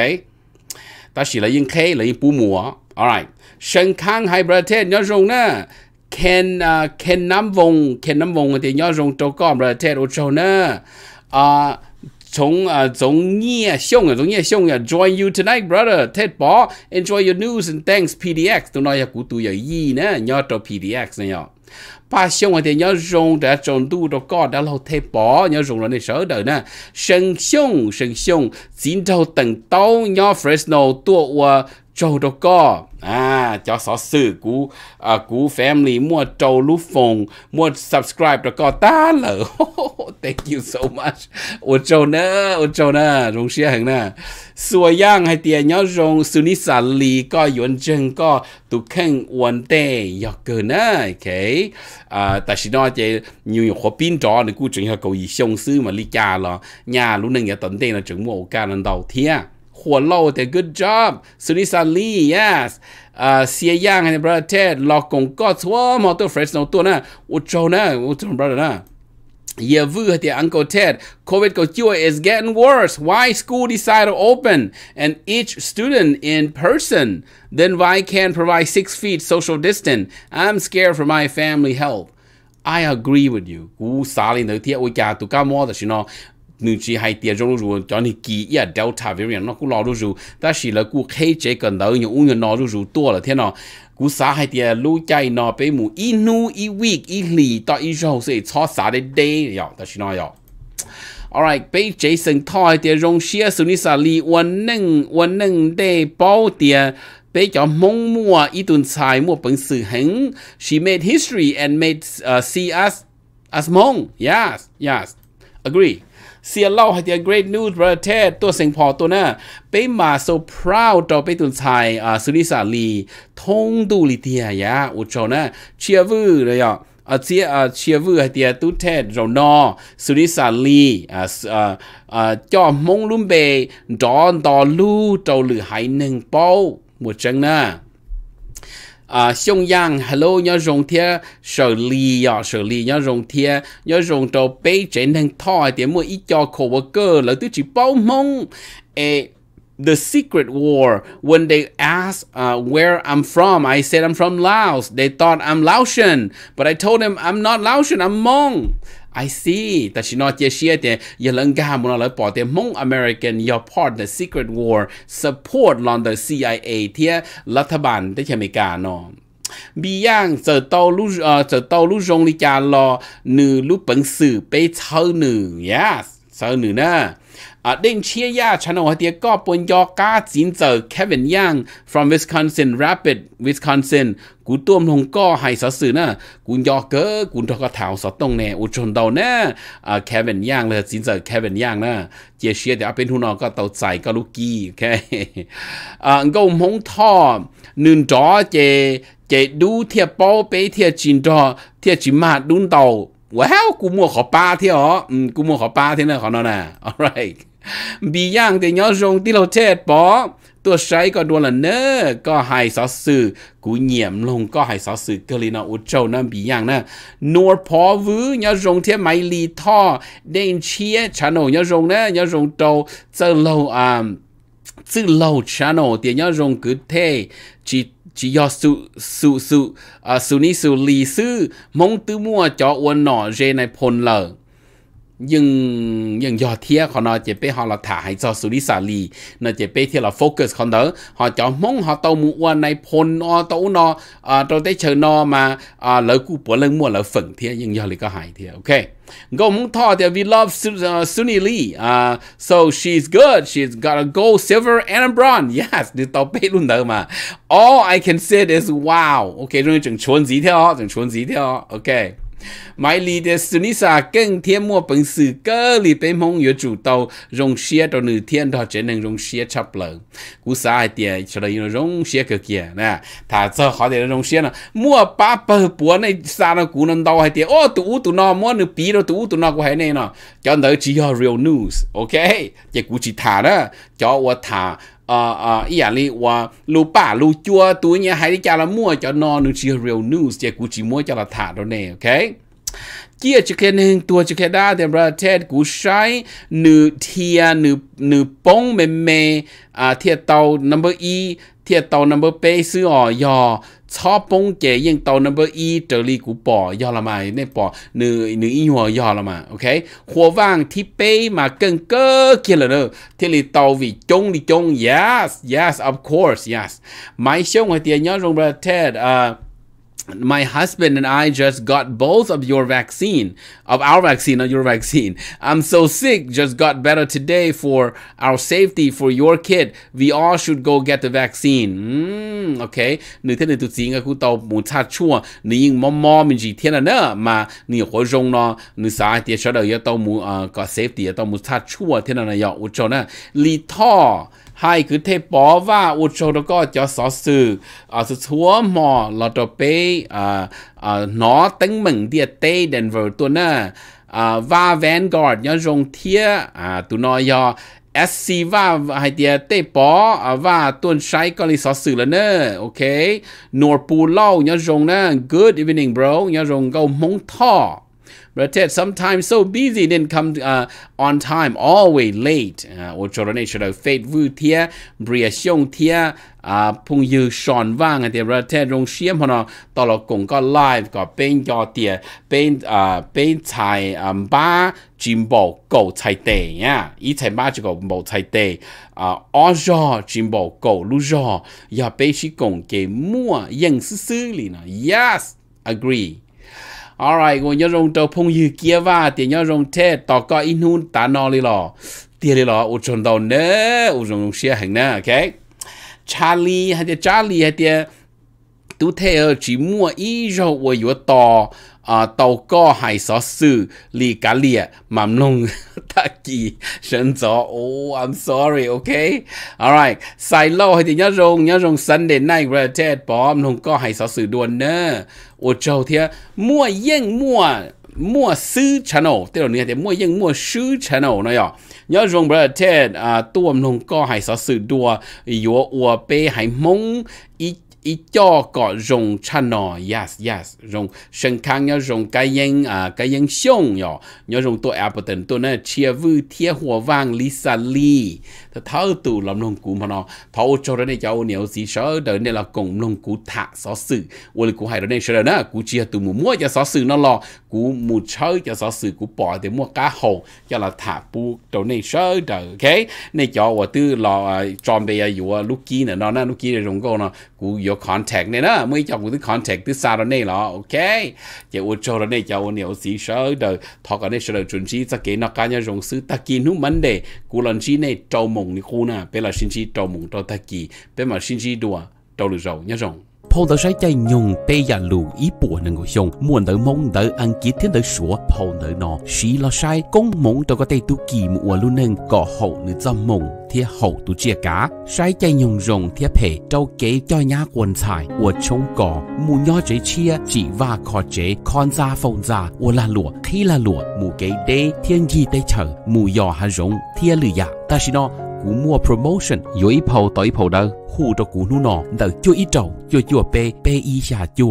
แต่สิแล้วยิ่งเคแล้วยิ่งปูหมัว alright เชิงค้างไฮเบรเทนยอดรงเนี่ย khen uh, à, khen năm vùng khen năm vùng thì nhớ dùng trâu con rồi thế đồ trâu nữa à chống à chống nghe xong rồi chống nghe xong rồi à, join you tonight brother thế bỏ enjoy your news and thanks PDX tụi nó ya cụ tụi ya yi nè nhớ cho PDX nè nhớ ba xong rồi thì nhớ dùng để trồng đu đồ có đã lâu thay bỏ nhớ dùng rồi này sở đời nè sân xong sân xong chín đầu tầng tàu nhớ Fresno tua qua trâu đồ có à cho sở sự cú à, cú family mua trâu lú phồng mua subscribe đồ có ta lỡ *laughs* thank you so much ô trâu nè ô trâu nè rung xia hằng nè xua yang hay tiền nhớ rung sư ni xà lì có yuan chân có tụ khen uẩn tê yọc cơ nè ok à tại sao đó chơi nhiều nhiều khó pin trò nên cũng chuyện là cầu gì xong sư mà lý cha là nhà lúc nãy nhà tận đây là chuyện mua cả lần đầu tiên. Hua Lo thì good job Sunisa Lee yes uh, Xie Yang em brother Ted lo cùng có chúa mà tôi fresh nó tôi nè ô châu nè ô châu brother nè Year vu the Uncle Ted. COVID ko is getting worse. Why school decide to open and each student in person? Then why can't provide six feet social distance? I'm scared for my family health. I agree with you. nên chỉ hay tiền rồi rồi cho nên kỳ ya delta variant nó cũng lo rồi rồi ta chỉ là cũng khi chế cần đỡ những uống nó rồi rồi tua là thế nào cú xã hai tiền lũ chạy nó bé mù nu ít week i lì ta i rồi sẽ cho xã để đê rồi ta chỉ nói rồi Alright, bây Jason thôi thì rong xia sự ni sa li wan nâng wan nâng để bảo tiền bây giờ mong mua ít tuần xài mua bằng sự hứng. She made history and made uh, see us as mong. Yes, yes. Agree. เสียเล่าให้เดีย great news ประเทศตัวเสียงพอตัวน่ะไปมาโซ proud ต่อไปตุนชายอ่า สุริสาลี ทงดูลิเทียยะ อุจโจนะเชียร์วือเลยอ่ะอาเชียอาเชียว้เตียตุเทศเรานอ สุริสาลี อ่าอ่าอ่าจอมมงลุ่มเบดอนตอลู่เจ้าหรือหายหนึ่งเป้าหมดจังนะ à yang hello nhớ dùng thia sở lì à sở lì nhớ dùng thia nhớ dùng cho bé trên thằng thoi thì mua ít cho coworker là tôi chỉ bao mong ê The Secret War. When they asked uh, à, where I'm from, I said I'm from Laos. They thought I'm Laotian, but I told them I'm not Laotian, I'm Mong. I see แต่ชันนอเจเชียเตยยังลังกามุนอลปอเตมงอเม American your part the secret war support o ดอ h ซีไอเอทียรัฐบาลที่อเมริกาเนาะมีอย่างเจะต่อรูเอ่อจะต่อรูจงลิจารรอหนึ่งรู้ังสือไปเท่าหนึ่ง yes เท่าหนึ่งนะ啊，另切亚传统和กา本要加เ走 Kevin Young from Wisconsin Rapid Wisconsin，古多唔同歌系所สื่呢，古要ค古多个头่า呢，我传到呢，啊 Kevin Young ่า走 Kevin Young 呢，接住เป阿边ทุ่นก็าใ่ก็ลูกกี้，OK，啊，我งจอเจเจดูเทียบป้อไปเทียบจินจอเทียบจีมาดุนเตาว้าวกูมัวขอป้าเที่ยวอืมกูมัวขอป้าเที่ยวนะขอนอนนะ alright bị yang thì nhớ rong tí lâu chết bỏ tôi sai có đua là nơ có hai sáu sự cú nhiệm luôn có hai sáu sự cơ lý u châu nó bị yang nè nor phó vứ nhớ rong thế máy lì tho đen chia channel nhớ rong nè nhớ rong tàu giờ lâu à chữ lâu channel thì nhớ rong cứ thế chỉ chỉ do sự sự sự à sự ní lì sư mong tư mua cho uốn nọ dê này phồn lở nhưng nhưng do thia họ nói chỉ họ là thả cho xử lý xả lì nó chỉ focus họ đó họ cho mong họ tàu mua này phun nó tàu nó à tới chờ nó mà à lỡ cú bỏ mua lỡ phẳng thia nhưng do lì có hại ok go mong thọ thì we love uh, Lee uh, so she's good she's got a gold silver and a bronze yes đi tàu bé luôn đó mà all I can say is wow ok rồi chuẩn gì theo chuẩn gì theo ok 买里的是你啥更天莫本事，个里被梦有主导，容些到你天到只能容些差不了。古啥一点，晓得有容些个件呢？他这好点容些呢，莫把不不那啥那古能到还点哦，赌赌那莫你比了赌赌那个还那呢，叫那只要 real news，OK，也估计他呢，叫我他。à à ý à li và lu bà lu chua túi nhà hãy đi cho là mua cho nó nước chia real news chỉ cũng chỉ mua cho là thả đó nè ok chia chỉ khen hình tua chỉ khen đa thì ra thế cú sai nữ thia nữ nữ bông mềm mềm à thia tàu number e thia tàu number b sư ở yờ 超崩解用到 number 一这里股宝要了嘛，那宝你你英文要了嘛，OK？火旺提杯嘛更个给了了，这里到位中里中，yes yes of course yes。买小我点要用不 Ted 啊。my husband and I just got both of your vaccine, of our vaccine, not your vaccine. I'm so sick, just got better today for our safety, for your kid. We all should go get the vaccine. Mm, okay. นี่ท่านตุ๊ซิงก็คือตอบมุ่งชัดชัวนี่ยิ่งมอมมินจีเทียนะเนอะมานี่หัวจงเนาะนี่สาเหตุเฉลยตอบมุ่งเอ่อก็ safety ตอบมุ่งชัดชัวเทียนะนายอุจจนะลีท่อ hai cứ thế bỏ và ụt sâu đó có cho xó ờ, sự ờ, ờ, ở sự xúa mò là cho bê à, à, nó tính mình địa tê đến vào tuần nè à, và Vanguard nhớ dùng thia à, tụi nó do SC và hai địa tê bó à, và tuần sai có lý xó sự là nè ok nor pù lâu nhớ dùng nè good evening bro nhớ dùng câu mong thọ Bertet sometimes so busy didn't come uh, on time, always late. Uh, Ochorone should have phải vui tia, bria xiong tia, à phung dư sòn vang thì ra thế rong xiêm họ tao lo cũng có live có bên cho tiền bên à bên tài à ba chim bồ cổ tài tệ nha ý tài ba chỉ có bồ tài tệ à ở gió chim bồ cổ lu gió giờ bên chỉ cùng cái mua yên sư sư liền nè yes agree alright ngồi nhớ rong tàu phong dư kia và tiền nhớ rong thế tỏ có in hun ta nó đi lò tiền đi lò ô chọn tàu nè ô rong xe hành nè ok Charlie hay tiền Charlie hay tiền tu thể ở chỉ mua ý cho của yếu to à tàu có hay sở sự lì cả lìa mà nông *laughs* ta kỳ sân gió oh I'm sorry okay alright sai lâu thì nhớ rong nhớ rong sunday đến nay rồi thế bỏ nông có hay sở sự đuôn nè ô châu thì mua yên mua mua sư channel tức là người thì mua yên mua sư channel này ạ à. nhớ dùng bờ thế à tuồng nông có hay sở sự đua yếu ua bê hay mông ý ý cho có rong cha nọ yes yes rong sân khang nhớ rong cái yên à cái yên xong nhở nhớ rong tôi áp à, tận tôi nè chia vư thiết hòa vang lisa li thật thâu tụ làm lòng cú mà nó thâu cho đến đây cháu nếu gì sợ đợi nên là cùng lòng cú thả xó sự ôi cú hay đó nên sợ đó cú chia tụ mua mua cho xó sự nó lo cú mua chơi cho xó sự cú bỏ để mua cá hồ cho là thả bu đầu này sợ đợi ok này cho và tư lo à, tròn bây giờ lúc kia nè nó nè lúc kia rong câu nó กูยกคอนแทคเนี่ยนะไม่จอกกูที่คอนแทคที่ซาโรเน่หรอโอเคเจ้าอุจโจรเนี่ยเจ้าเหนียวสีเชิดเดอทอกันเนี่ยเชิดจุนชีสเกนกันยงซื้อตะกีนุ่มันเดกูหลันชีเนี่ยเจ้ามงนี่คูน่ะเป็นละชินชีเจ้ามงเจ้าตะกีเป็นมาชินชีดัวเจ้าหรือเจ้าเนี่ยจง跑到谁在用对呀路一步能够用，莫能梦到按几天的说跑到呢，谁了谁公梦到个对都寂寞我路能搞好你怎梦。贴后都借 cá，sai chạy nhung rồng thiết thể trâu kế cho nhà quần xài của trông cỏ mù nho chế chia chỉ và khó chế con ra phong ra của lụa khi lụa mù kế đê thiên gì tây trở mù giò hà rồng thiên lử dạ ta xin nó cú mua promotion yo ít hầu tới hầu đâu khu cho cú nu nọ đợi chưa ít trầu chưa chưa pe pe y xa chưa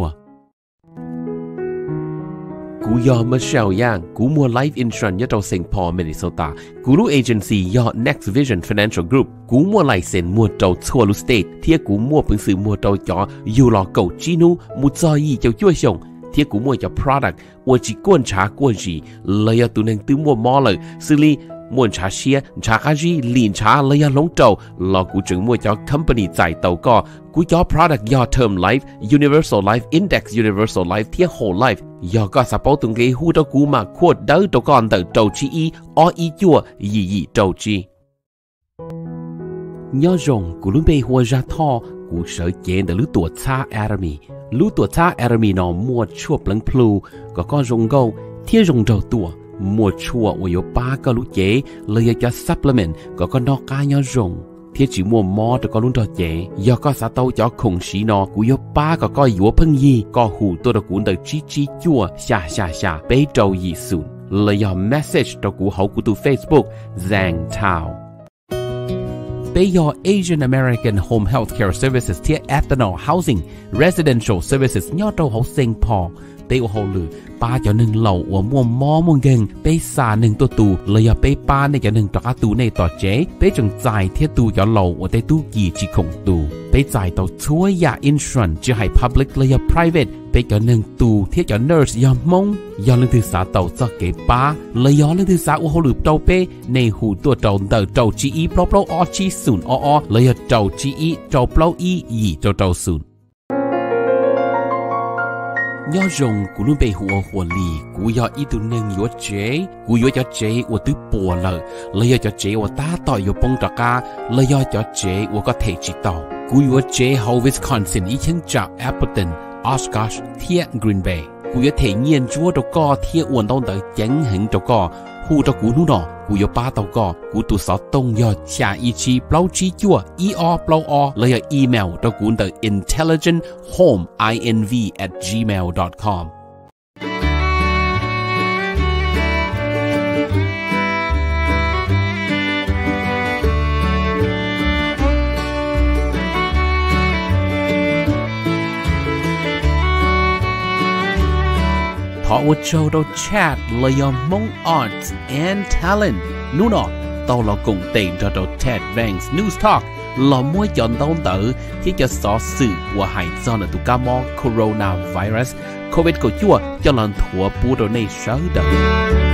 cú yo Michelle Yang, cú mua life insurance nhất trong St. Paul, Minnesota. Cú lưu agency yo Next Vision Financial Group. Cú mua lại sen mua trâu thua lu state. Thiệt cú mua bình sự mua trâu chó, dù lò cầu chinu, mu cho gì cho chua sông. Thiệt cú mua cho product, ua chỉ quan trả quan gì, lời ở tụ nên tứ mua mò lời, xử lý muốn trả xe trả cá gì liền trả lấy ra lông trâu lo cụ trưởng mua cho company giải tàu co cú cho product do term life universal life index universal life thiết whole life do có support từng cái hú đó cú mà quote đầu tàu con tàu trâu chi y o y chua y y trâu chi nhớ rồng của luôn bê hoa ra thọ của sở chế đã lứa tuổi cha army lứa tuổi cha army nó mua chuột lẫn plu có con rồng gâu thiết rồng đầu tuổi mua chua của yếu ba cái lũ chế lấy cho supplement có con nó cá nhỏ rồng thiết chỉ mua mò cho con luôn cho chế có sa tàu cho khủng xí nó của yếu ba có coi yếu phân gì có hủ tôi được cuốn được chi chi chua xà xà xà bế trâu gì sùn lấy do message cho cụ hậu của tu Facebook Zhang Thảo bây giờ Asian American Home Health Care Services thiết Ethanol Housing Residential Services nhỏ trâu hậu Saint ตเตอหลือป้าเจ้าหนึ่งเหล่าอ้วม่วมมอมงเง่งเปสาหนึ่งตัวตูเลยอาไปป้าในเจ้าหนึ่งตระตูในต่อเจ๊เปจงใจเทียตูเจ้าเหล่าอ้วนเตตูกี่จีคงตูเปใจต่อช่วยยาอินชวนจะให้พับลิกเลย private เปเจ้าหนึ่งตูเทียเจ้าเนิร์สยามมงยอนลึกถือสาเต่าจกเก็ป้าเลยยอนลึกถือสาอ้วหลือเต่าเปในหูตัวเต่าเต่าต่าจีอีเปล่าเปล่าอ้อจีศูนย์อ้อเลยเต่าจีอีเต่าเปล่าอีอีต่าเต่าศูนย์要用古鲁贝湖的火力，古要一度能有这，古要叫这我都破了，了要叫这我打到有崩着噶，了要叫这我个体知道，古要这好 Wisconsin 以前叫 Appleton、Oshkosh、Tia Green Bay，古要体验做着个体运动的平衡着个。หูตะกูนู่นอกูย่ป้าต่าก็กูตุสอตรงยอดชาอีชีเปล่าชีจั่วอีออ เปล่าออ เลยอีเมลตะกูนเตอ intelligent home inv at gmail com Thọ wo châu đô chat là yo mong art and talent. Nu nọ, tao là cùng tìm cho đô Ted Banks News Talk là mua chọn tao tự khi cho xó sự của hải do là tụ ca mò coronavirus. COVID của chua cho lần thua bù đồ này sớ đời.